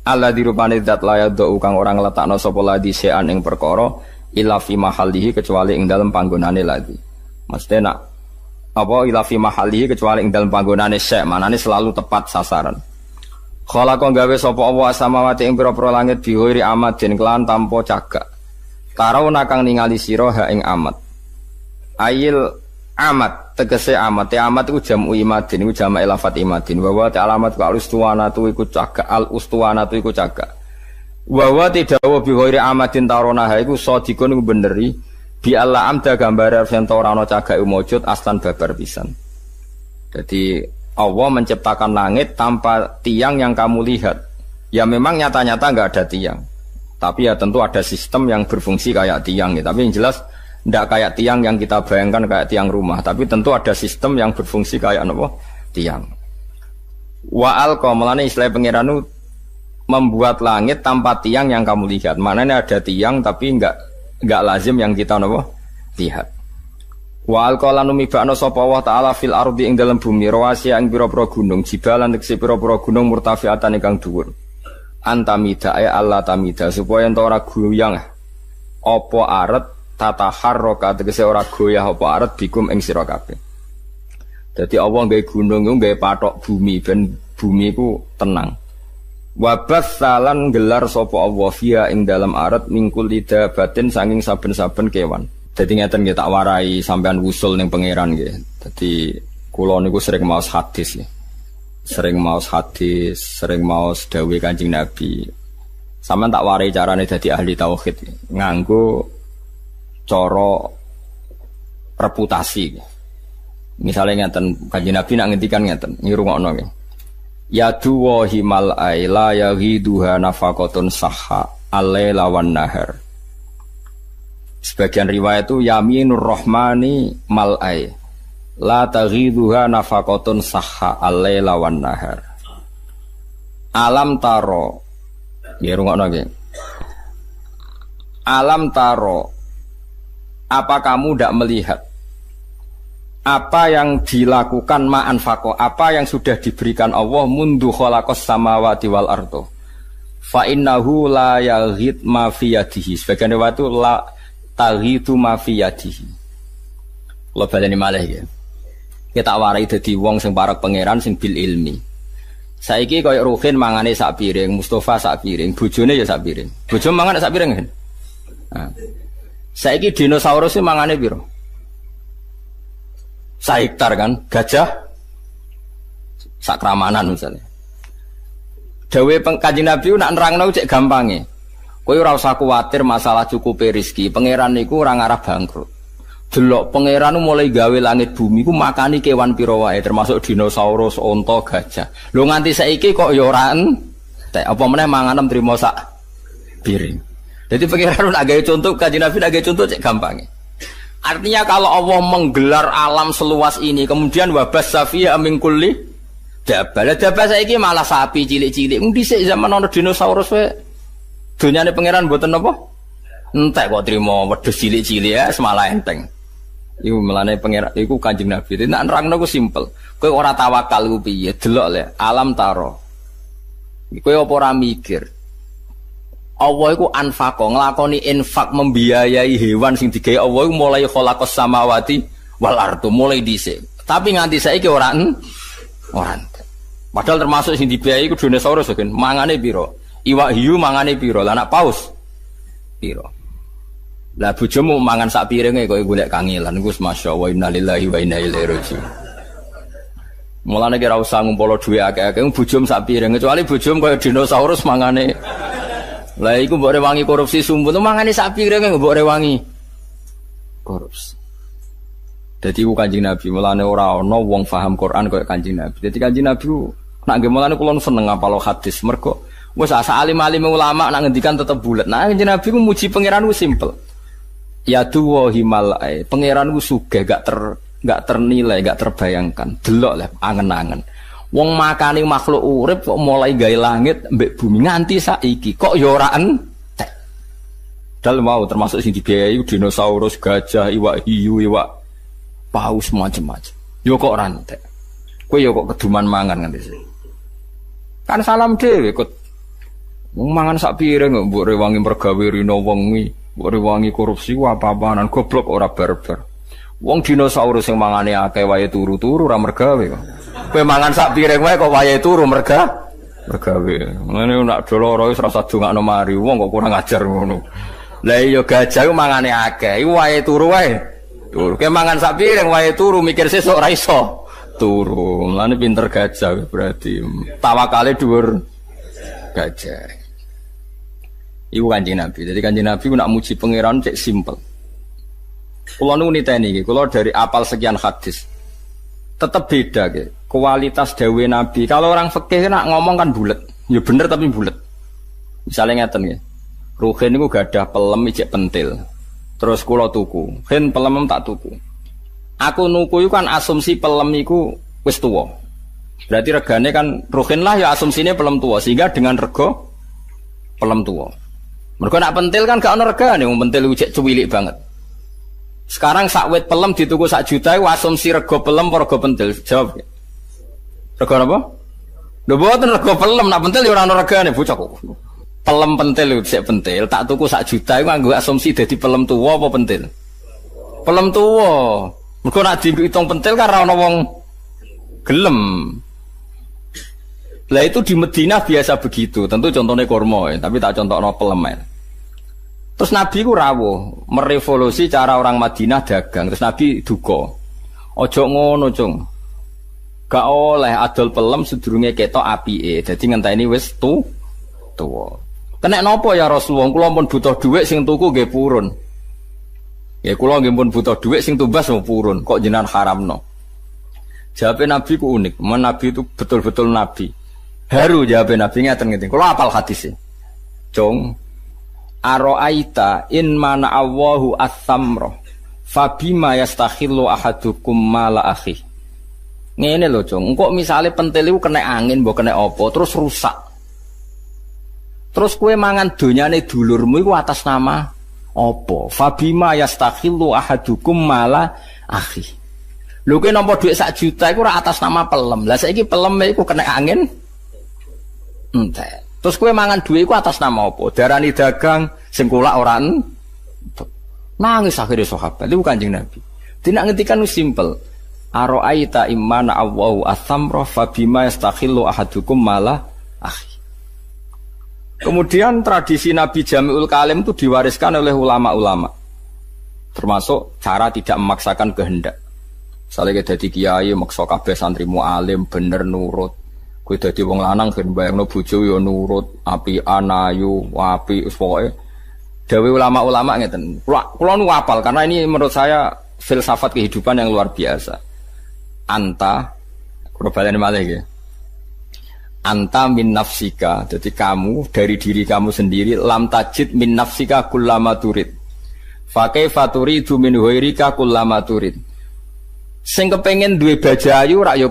Allah dirupani zat layak doa kang orang letak no ladi sean ing perkoro ila fi mahalihi kecuali ing dalam panggonane lagi. Maksudnya nak apa ila fi kecuali ing dalam panggonane syek manane selalu tepat sasaran Khalaqo gawe sapa Allah samawati ing pira-pira langit biwiri amadin kelan tanpa cagak tarawna nakang ningali sira ha ing amat. ayil amat tegese amat te ya, amat iku jamu imadin iku jamak lafat imadin wa te alamat ku ustuwana tu iku cagak al ustuwana tu iku cagak wa wa te biwiri amadin tarona ha iku sadikun iku beneri Bi Allah amda gambar yang ora ana cagak mujud aslan babar pisan. Jadi Allah menciptakan langit tanpa tiang yang kamu lihat. Ya memang nyata-nyata nggak ada tiang. Tapi ya tentu ada sistem yang berfungsi kayak tiang ya. Tapi yang jelas tidak kayak tiang yang kita bayangkan kayak tiang rumah. Tapi tentu ada sistem yang berfungsi kayak apa tiang. Wa alqa melane istilah pengiranu membuat langit tanpa tiang yang kamu lihat. Mana ini ada tiang tapi nggak nggak lazim yang kita nopo lihat. Wa alqalanu mibakna sapa Allah taala fil ardi ing dalam bumi rawasi ing pira-pira gunung, jibalan teksi pira-pira gunung murtafiatan ingkang dhuwur. Antamida ya Allah tamida supaya ento ora goyang apa aret tata harroka tegese ora goyah apa aret bikum ing sira kabeh. Dadi Allah nggawe gunung iku nggawe patok bumi ben bumi ku tenang. Wabas salan gelar sopo Allah via ing dalam arat mingkul lida batin sanging saben-saben kewan. Jadi ngeten kita warai sampean wusul ning pangeran gitu. Jadi kulon niku sering maos hadis ya. Sering maos hadis, sering maos dawuh kancing Nabi. Sampean tak warai carane jadi ahli tauhid ya. coro reputasi. Misalnya ngeten kancing Nabi nak ngendikan ngeten, ngirungokno nggih. Yadu himal aila yaghiduha nafakotun saha alaila wan nahar. Sebagian riwayat itu yaminur rahmani mal'ai la taghiduha nafakotun saha alaila wan nahar. Alam taro ya rungokno nggih. Alam taro apa kamu tidak melihat apa yang dilakukan ma'an fako apa yang sudah diberikan Allah mundu kholakos samawati wal arto fa innahu la yaghid ma fi yadihi sebagian dewa itu la taghidu ma fi yadihi kalau baleni malah ya kita warai dari wong sing para pangeran sing bil ilmi saiki koyo Ruhin mangane sak piring Mustafa sak piring bojone ya sak piring bojo mangane sak piring kan nah. saiki dinosaurus mangane piro sahektar kan gajah sakramanan misalnya dawe pengkaji nabi nak nau cek gampangnya kau ora usah khawatir masalah cukup periski pangeran niku orang arah bangkrut delok pangeran mulai gawe langit bumi ku makani kewan pirawae termasuk dinosaurus onto gajah lu nganti saiki kok yoran ya teh apa meneh manganem trimo sak piring jadi pangeran nak contoh kaji nabi nak contoh cek gampangnya Artinya kalau Allah menggelar alam seluas ini, kemudian wabah safiya mingkuli, kulli jabal. saya saiki malah sapi cilik-cilik. Mungkin dhisik zaman ana dinosaurus dunia ini pangeran buat napa? Entek kok trimo wedhus cilik-cilik ya semala enteng. Iku melane pangeran iku Kanjeng Nabi. Nek nerangno ku simple, kau orang tawakal ku piye? Delok le alam taro. kau orang mikir? Allah iku anfaqa nglakoni infak membiayai hewan sing digawe Allah mulai khalaqas samawati wal ardu mulai dhisik. Tapi nganti ke orang, orang. Padahal termasuk sing dibiayai iku dinosaurus kan mangane biro, Iwak hiu mangane biro, Lah paus biro. Lah bojomu mangan sak piringe kok golek kangilan masya masyaallah innalillahi wa inna ilaihi raji'un. Mulanya kira usah ngumpul dhuwit akeh-akeh bujum sak piring kecuali bujum kaya dinosaurus mangane lah iku mbok rewangi korupsi sumpun mangane sak kira kok e mbok rewangi korupsi. Jadi ku kanjeng Nabi mulane ora ana wong paham Quran koyo kanjeng Nabi. Jadi kanjeng Nabi nak nggih mulane kula seneng apalo hadis mergo wis asa alim-alim ulama nak ngendikan tetep bulet. Nah kanjeng Nabi ku muji pangeran ku simpel. Ya tuwa himalae, pangeran ku sugih gak ter gak ternilai, gak terbayangkan. Delok lah angen-angen. Wong makani makhluk urip kok mulai gawe langit mbek bumi nganti saiki kok ya ora entek. Dal mau termasuk sing dibiayai dinosaurus, gajah, iwak hiu, iwak paus macam-macam. Yo ya kok ora entek. Kowe yo ya kok keduman mangan nganti sih. Kan salam dhewe kok Wong mangan sak piring kok mbok rewangi mergawe rino wengi, mbok rewangi korupsi apa-apanan goblok ora barbar. Wong dinosaurus yang mangane akeh wae turu-turu ora mergawe kok. Kowe mangan sak piring wae kok wayahe turu merga mana Ngene nak doloro wis rasa dongakno mari wong kok kurang ajar ngono. Lah iya gajah mangane akeh, iku wayahe turu wae. Turu. Kowe mangan sak piring wayahe turu mikir sesuk ora iso. Turu. Mulane pinter gajah berarti. Tawakale dhuwur gajah. Ibu kanjeng Nabi. Jadi kanjeng Nabi nak muji pangeran cek simpel. Kulo nu niteni iki, kulo dari apal sekian hadis tetap beda ke. kualitas dewi nabi kalau orang fakih kan nak ngomong kan bulat ya bener tapi bulat misalnya ngeten ya Ruhin itu gak ada pelem ijek pentil terus kulo tuku Hen pelem tak tuku aku nuku itu kan asumsi pelem itu wis tua berarti regane kan Ruhin lah ya asumsinya pelem tua sehingga dengan rego pelem tua mereka nak pentil kan gak ada regane pentil ujek cuwilik banget sekarang sakwit pelem dituku sak juta itu asumsi rego pelem atau rego pentil? Jawab. Rego apa? udah buat rego pelem, nak pentil ya orang rego regane bocahku. Pelem pentil itu sik pentil, tak tuku sak juta itu nganggo asumsi jadi pelem tua apa pentil? Pelem tua, mereka nak dihitung pentil kan ora wong gelem. Lah itu di Madinah biasa begitu. Tentu contohnya kormo ya, tapi tak contohnya pelem ya. Terus Nabi ku rawuh merevolusi cara orang Madinah dagang. Terus Nabi duka. Ojo ngono cung. Gak oleh adol pelem sedurunge ketok apike. Dadi ngenteni wis tu tuwa. Kenek nopo ya Rasulullah? Kula pun butuh duit sing tuku nggih purun. Ya kula nggih pun butuh duit sing tumbas mau purun. Kok jenengan haramno? Jawabe Nabi ku unik. Men Nabi itu betul-betul Nabi. Haru jawabe Nabi ngeten ngeten. Kula apal hadis e. Cung, Aro'aita in mana Allahu as-samra fabima yastakhillu ahadukum mala akhi. Ngene lho, Jong. Engko misale pentil iku kena angin mbok kena apa, terus rusak. Terus kue mangan donyane dulurmu iku atas nama apa? Fabima yastakhillu ahadukum mala akhi. Lho kue nampa dhuwit sak juta iku ora atas nama pelem. Lah saiki pelem iku kena angin entek. Terus kue mangan duit ku atas nama apa? Darani dagang sengkula orang, Nangis akhirnya sahabat itu jeng Nabi. Tidak ngetikan simple. Aro'aita imana awwahu athamra fabima yastakhillu ahadukum malah akhi. Kemudian tradisi Nabi Jami'ul Kalim itu diwariskan oleh ulama-ulama. Termasuk cara tidak memaksakan kehendak. Misalnya kita jadi kiai, maksa kabeh santri mu'alim, bener nurut Kue dadi wong lanang ben bayangno bojo ya nurut, api anayu, api pokoke Dewi ulama-ulama ngeten. Kula pulau nu apal karena ini menurut saya filsafat kehidupan yang luar biasa. Anta kula baleni malih ya. Anta min nafsika, jadi kamu dari diri kamu sendiri lam tajid min nafsika kullama turid. faturi faturidu min huirika kullama turid. Sing kepengen duwe bajayu ayu rak ya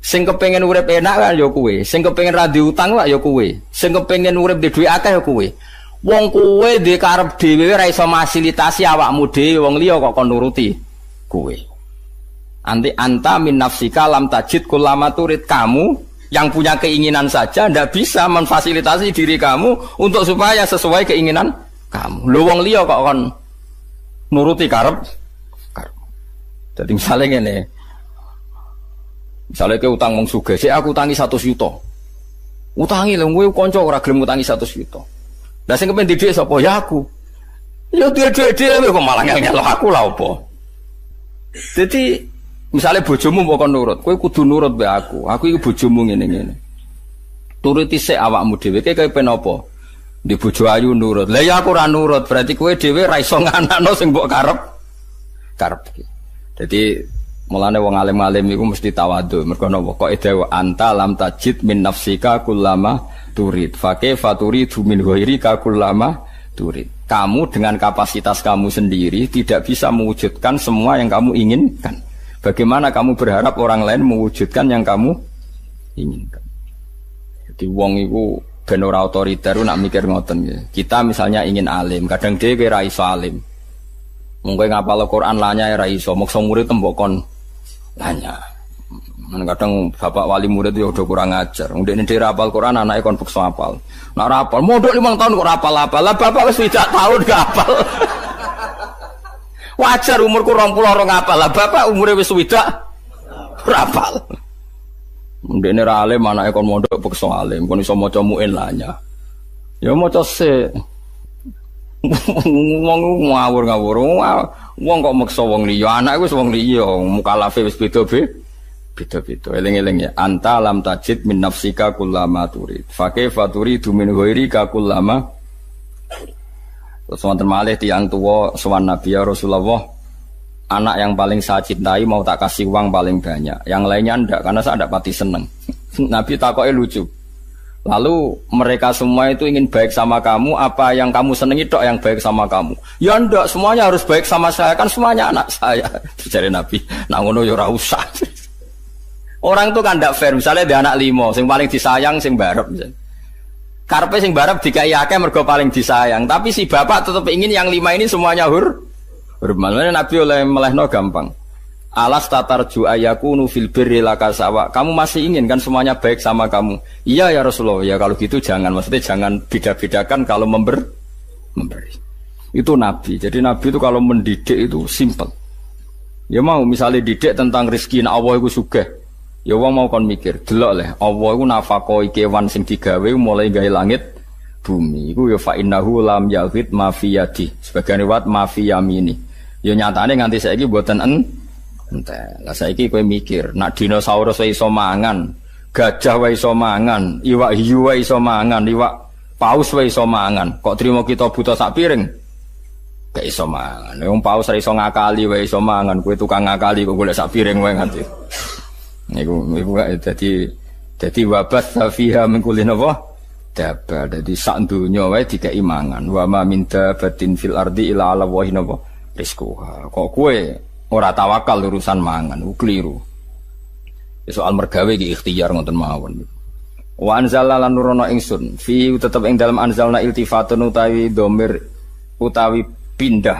Sing kepengen urip enak kan ya kuwe, sing kepengen ra utang lah ya kuwe, sing kepengen urip di dhuwit akeh ya kuwe. Wong kuwe di karep dhewe ora iso fasilitasi awakmu dhewe wong liya kok kon nuruti kuwe. Anti anta min nafsika lam tajid kulama turid kamu yang punya keinginan saja ndak bisa memfasilitasi diri kamu untuk supaya sesuai keinginan kamu. Lu wong liya kok kon nuruti karep. karep. Jadi misalnya ngene, Misalnya ke utang mong sugih, sik aku utangi satu juta. Utangi lah, kowe konco orang gelem utangi satu juta. Lah sing kepen dhewe sapa? Ya aku. Ya dia dhewe kok malah ngel aku lah apa. Jadi misalnya bojomu mau kon nurut, kowe kudu nurut be aku. Aku iku bojomu ini. ngene Turuti saya awakmu dhewe kayak kepen penopo. Di bojo ayu nurut. Lah ya aku ora nurut, berarti kowe dhewe raisong iso nganakno sing karep. Karep. Jadi Mulane wong alim-alim itu mesti tawadhu. Mergo napa kaidah anta lam tajid min nafsika kullama turid. Fa kaifa turidu min ghairika kullama turid. Kamu dengan kapasitas kamu sendiri tidak bisa mewujudkan semua yang kamu inginkan. Bagaimana kamu berharap orang lain mewujudkan yang kamu inginkan? Jadi wong itu ben ora otoriter nak mikir ngoten ya. Kita misalnya ingin alim, kadang dhewe ora iso alim. Mungkin ngapal Al-Qur'an lanya ora iso, maksa murid tembok nanya kan kadang bapak wali murid itu ya udah kurang ajar. Udah ini dia rapal Quran, anaknya kan paksa apal. Nah rapal, modok lima tahun kok rapal apal. Lah bapak wis tidak tahun gak apal. Wajar umur kurang pulau orang apal. Lah bapak umurnya wis tidak rapal. Udah ini rale anaknya ekon modok paksa alim. kan bisa mau cemuin lah Ya mau cemuin ngomong ngawur-ngawur. Wong kok maksa wong liya, anak wis wong liya, mukalafe wis beda-beda. Beda-beda. Eling-eling ya. Anta lam tajid min nafsika kullama turid. Fa kaifa turidu min ghairika kullama Terus wonten malih tiyang tuwa sowan Nabi ya Rasulullah. Anak yang paling saya cintai mau tak kasih uang paling banyak. Yang lainnya ndak karena saya ndak pati seneng. Nabi takoke lucu. Lalu mereka semua itu ingin baik sama kamu, apa yang kamu senangi dok yang baik sama kamu. Ya ndak, semuanya harus baik sama saya, kan semuanya anak saya. Jadi Nabi, nak ya Orang itu kan ndak fair, misalnya dia anak limo, sing paling disayang, sing barep. Karpe sing barep dikai mergo paling disayang, tapi si bapak tetap ingin yang lima ini semuanya hur. Hormat, Nabi oleh melehno gampang. Alas tatar ju'ayaku nu birri laka sawa. Kamu masih ingin kan semuanya baik sama kamu? Iya ya Rasulullah. Ya kalau gitu jangan. Maksudnya jangan beda-bedakan kalau member, memberi. Itu Nabi. Jadi Nabi itu kalau mendidik itu simple. Ya mau misalnya didik tentang rezeki nah Allah itu sugih. Ya Allah mau kan mikir, delok lah. Allah itu nafakoi kewan sing digawe mulai gaya langit bumi. Itu ya fa innahu lam yalfit ma fi Sebagian riwayat ma fi yamini. Ya nyatane nganti saiki mboten en Ente. Lah saiki kowe mikir, nak dinosaurus wae iso mangan, gajah wae iso mangan, iwak hiu wae iso mangan, iwak paus wae iso mangan. Kok trimo kita buta sak piring? Gak iso mangan. Wong paus ra iso ngakali wae iso mangan, kowe tukang ngakali kok golek sak piring wae nganti. Niku niku dadi dadi wabat fiha min kulli nawa dabal. Dadi sak donya wae dikai mangan. Wa ma min dabatin fil ardi ila ala wahi nawa rizquha. Kok kowe Ora tawakal urusan mangan, keliru. Ya, soal mergawe ki ikhtiar ngoten mawon. Wa anzalna lan nurono ingsun fi tetep ing dalam anzalna iltifatun utawi domir utawi pindah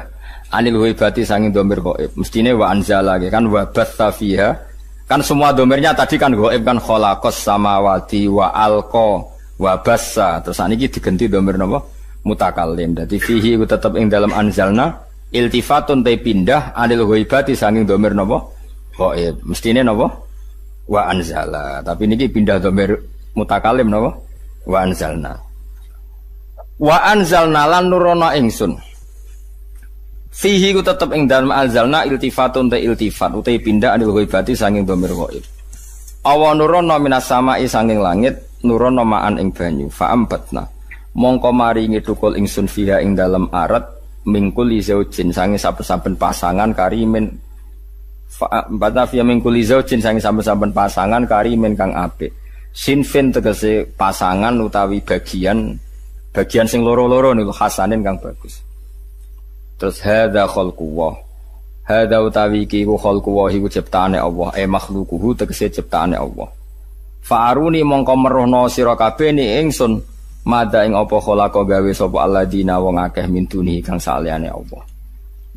anil huibati sanging domir goib mestine wa anzala kan wa battafiha kan semua domirnya tadi kan goib kan kholakos sama wati wa alko wa basa terus aniki diganti domir nopo mutakalim dadi fihi tetep ing dalam anzalna iltifatun te pindah anil ghaibati sanging domir napa ghaib mestine nopo wa anzala tapi niki pindah domir mutakalim nopo wa anzalna wa anzalna lan nurono ingsun fihi ku tetep ing dalem anzalna iltifatun te iltifat utai pindah anil ghaibati sanging domir ghaib awa nurono minas samai sanging langit nurono ma'an ing banyu ampatna mongko maringi tukul ingsun fiha ing dalem arat mingkuli zaujin sange saben-saben pasangan karimin Batavia mingkuli zaujin sange saben-saben pasangan karimin kang ape sinfin tegese pasangan utawi bagian bagian sing loro-loro niku hasanin kang bagus terus hadza khalqullah hada utawi iki ku khalqullah iku ciptaane Allah e makhlukuhu tegese ciptaane Allah Faruni mongko merohno sira kabeh ni ingsun Mada ing apa khalaqa gawe sapa dina wong akeh min duni kang saliyane Allah.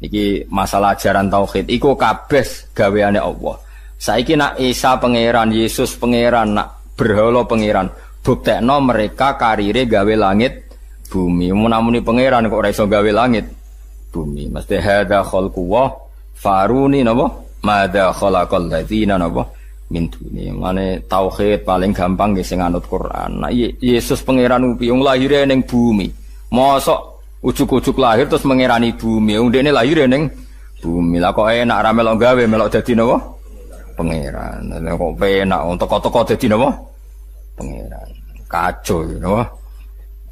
Niki masalah ajaran tauhid iku kabes gaweane Allah. Saiki nak Isa pangeran, Yesus pangeran, nak berhala pangeran, buktekno mereka karire gawe langit bumi. Munamuni pangeran kok ora iso gawe langit bumi. Mesti hadza khalqu faruni napa? Mada khalaqal ladzina napa? mintune. Mane tauhid paling gampang nggih sing anut Quran. Nah, Yesus pangeran upi yang lahire neng bumi. Mosok ujuk-ujuk lahir terus mengerani bumi. Wong ini lahir ya neng bumi. Lah kok enak ra melok gawe melok dadi Pangeran. Lah kok untuk wong teko-teko dadi napa? Pangeran. Kacau napa? Ya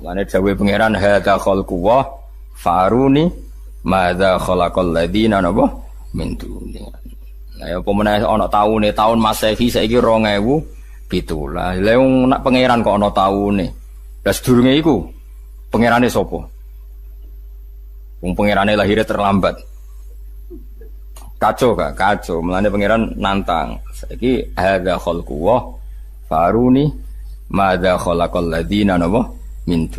Lane dawuh pangeran hadza khalqu wa faruni madza khalaqal ladina napa? Min dunia. Ya apa meneh tahun taune taun Masehi saiki 2017. Lah Leung nak pangeran kok tahun nih. Das sedurunge iku pangerane sapa? Wong pangerane lahirnya terlambat. Kacau kak, kacau. Melanda pangeran nantang. Saiki ada khalqu wa faruni Mada khalaqal ladina nawa min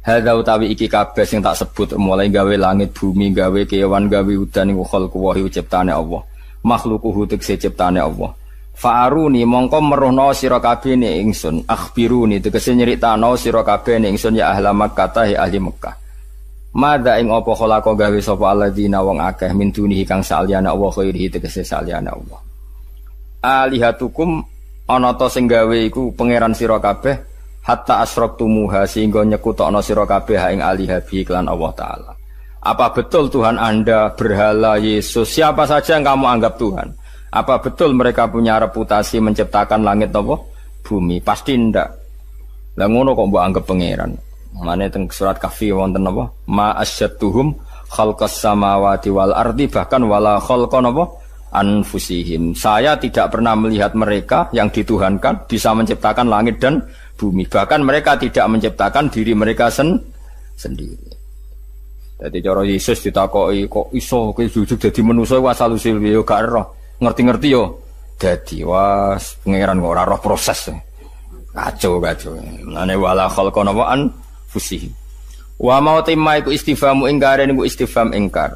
Hadza utawi iki kabeh sing tak sebut mulai gawe langit bumi gawe kewan gawe udan iku khalqu wa ciptane Allah. Makhlukuhu tegese ciptane Allah. Fa'aruni mongko meruhno sira kabeh ne ingsun akhbiruni tegese nyeritano sira kabeh ne ingsun ya ahli Makkah ta ya ahli Makkah. Mada ing apa gawe sapa alladzina wong akeh min dunihi kang saliyana Allah khairihi tegese saliyana Allah. Alihatukum ana ta sing gawe iku pangeran sira kabeh hatta asrok tumuha sehingga nyekutokno sira kabeh ing alihabi iklan Allah taala. Apa betul Tuhan Anda berhala Yesus? Siapa saja yang kamu anggap Tuhan? Apa betul mereka punya reputasi menciptakan langit apa bumi? Pasti ndak. Lah ngono kok mbok anggap pangeran. Mana teng surat kafi wonten apa? Ma asyatuhum khalqas samawati wal ardi bahkan wala khalqa apa? anfusihim. Saya tidak pernah melihat mereka yang dituhankan bisa menciptakan langit dan bumi. Bahkan mereka tidak menciptakan diri mereka sen sendiri. Jadi cara Yesus ditakoi kok iso kowe jujur dadi manusa wae asal yo gak roh. Ngerti-ngerti yo Jadi was pangeran kok ora roh proses. Kacau kacau. Nane wala khalqa nawaan fusihi. Wa mau timma iku istifamu ingkar niku istifam ingkar.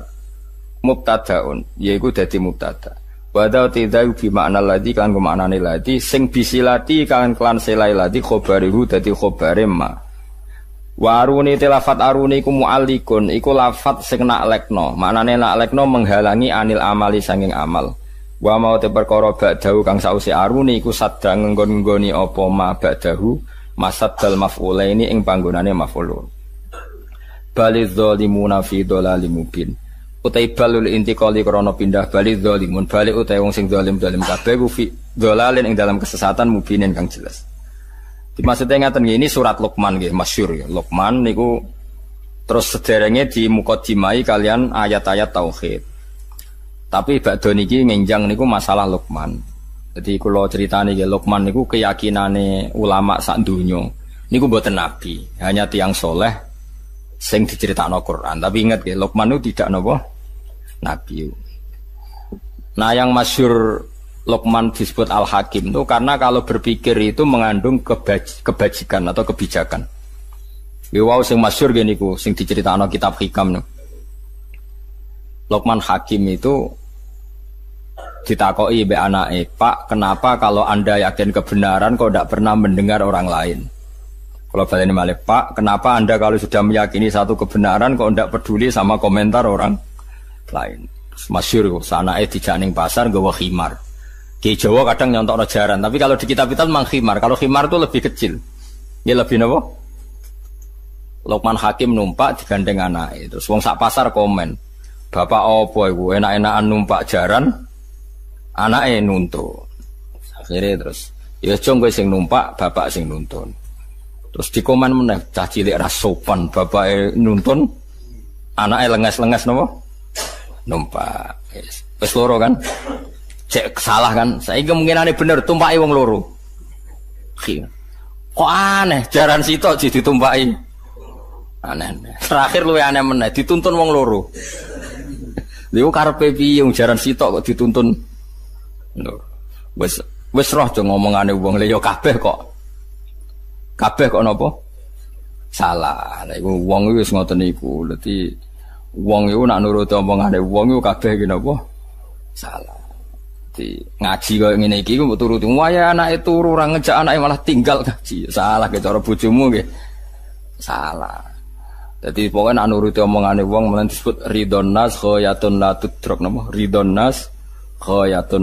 Mubtadaun yaiku dadi mubtada. Wada tidak bi makna lati kan ku maknane lati sing bisilati kan kelan selai lati hu dadi khobare ma. Waruni telafat aruni ku mu'alikun iku lafat sing nak lekno. Maknane nak lekno menghalangi anil amali sanging amal. Wa mau te perkara ba'dahu kang sause aruni iku sadang nggon-nggoni apa ma ba'dahu masad dal maf'ulaini ing panggonane maf'ulun. Baliz zalimuna fi dhalalim mubin utai balul intikali krono pindah balik dolimun balik utai wong sing dolim dolim kabeh wufi dolalin ing dalam kesesatan mubinin kang jelas dimaksudnya ngatain ini surat lukman gih masyur ya lukman niku terus sederenge di mukadimai kalian ayat-ayat tauhid tapi doni niki ngenjang niku masalah lukman jadi kalau cerita nih lukman niku keyakinan ulama sak dunia niku buatan nabi hanya tiang soleh sing diceritakan Quran tapi ingat ya Luqman itu tidak nopo Nabi. Nah yang masyur Lokman disebut Al-Hakim itu karena kalau berpikir itu mengandung kebaj kebajikan atau kebijakan. Ya, wow, sing masyur gini ku, sing diceritakan kitab hikam nih. Lokman Hakim itu ditakoi be e, Pak, kenapa kalau Anda yakin kebenaran kok tidak pernah mendengar orang lain? Kalau balik Malik, Pak, kenapa Anda kalau sudah meyakini satu kebenaran kok tidak peduli sama komentar orang? lain. Masyur sana eh di ning pasar gawa khimar. Ki Jawa kadang nyontok jaran, tapi kalau di kitab kita memang khimar. Kalau khimar itu lebih kecil. ini iya, lebih nopo? Lokman Hakim numpak digandeng anak itu. Wong sak pasar komen. Bapak opo iku enak-enakan numpak jaran eh nuntut. Akhirnya terus ya jong sing numpak, bapak sing nuntun. Terus komen meneh cah cilik ra sopan, bapak e nuntun, anake lengas lengas nopo numpak. Yes. Wis loro kan? Cek salah kan? saya Saiki kemungkinane bener tumpai wong loro. Kok aneh jaran sitok jadi ditumpai Aneh. Terakhir lu aneh meneh dituntun wong loro. Lha karpe piye jaran sitok kok dituntun wes wes wis roh jo ngomongane wong lha ya kabeh kok. Kabeh kok nopo? Salah. Lha uang wong wis ngoten niku. berarti Wong itu nak nuruti omongane wong itu kabeh iki napa? Salah. Di ngaji koyo ingin iki ku turuti. Wah ya anake turu ora ngejak anak malah tinggal ngaji. Salah ge cara bojomu nggih. Salah. Jadi pokoknya nak nuruti omongane wong malah disebut ridon nas khayatun la tudrok napa? Ridon nas khayatun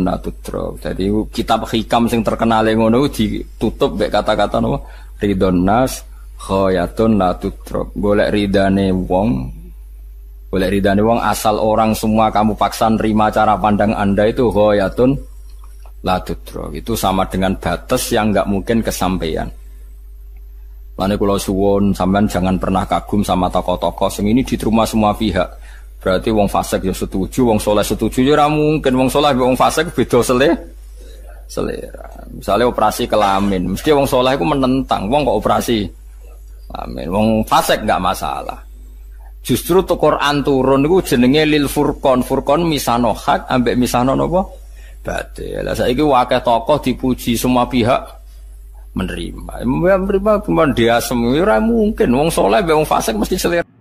Jadi kitab hikam sing terkenal ngono ditutup be kata-kata nama ridonnas nas khayatun la tudrok. Golek ridane wong boleh ridani wong asal orang semua kamu paksa nerima cara pandang anda itu hoyatun ladudro. Itu sama dengan batas yang nggak mungkin kesampaian. Lalu kalau suwon sampean jangan pernah kagum sama tokoh-tokoh sing ini di rumah semua pihak. Berarti wong fasik yang setuju, wong soleh setuju ya mungkin wong soleh wong fasik beda seleh selera. Misalnya operasi kelamin, mesti wong soleh itu menentang, wong kok operasi kelamin, wong fasik nggak masalah. Justru tuh Quran turun niku jenenge lil furqon. Furqon misano hak ambek misano napa? Batil. Lah saiki wakil tokoh dipuji semua pihak menerima. Ya, menerima cuma dia semua ya, mungkin wong soleh wong fasik mesti selera.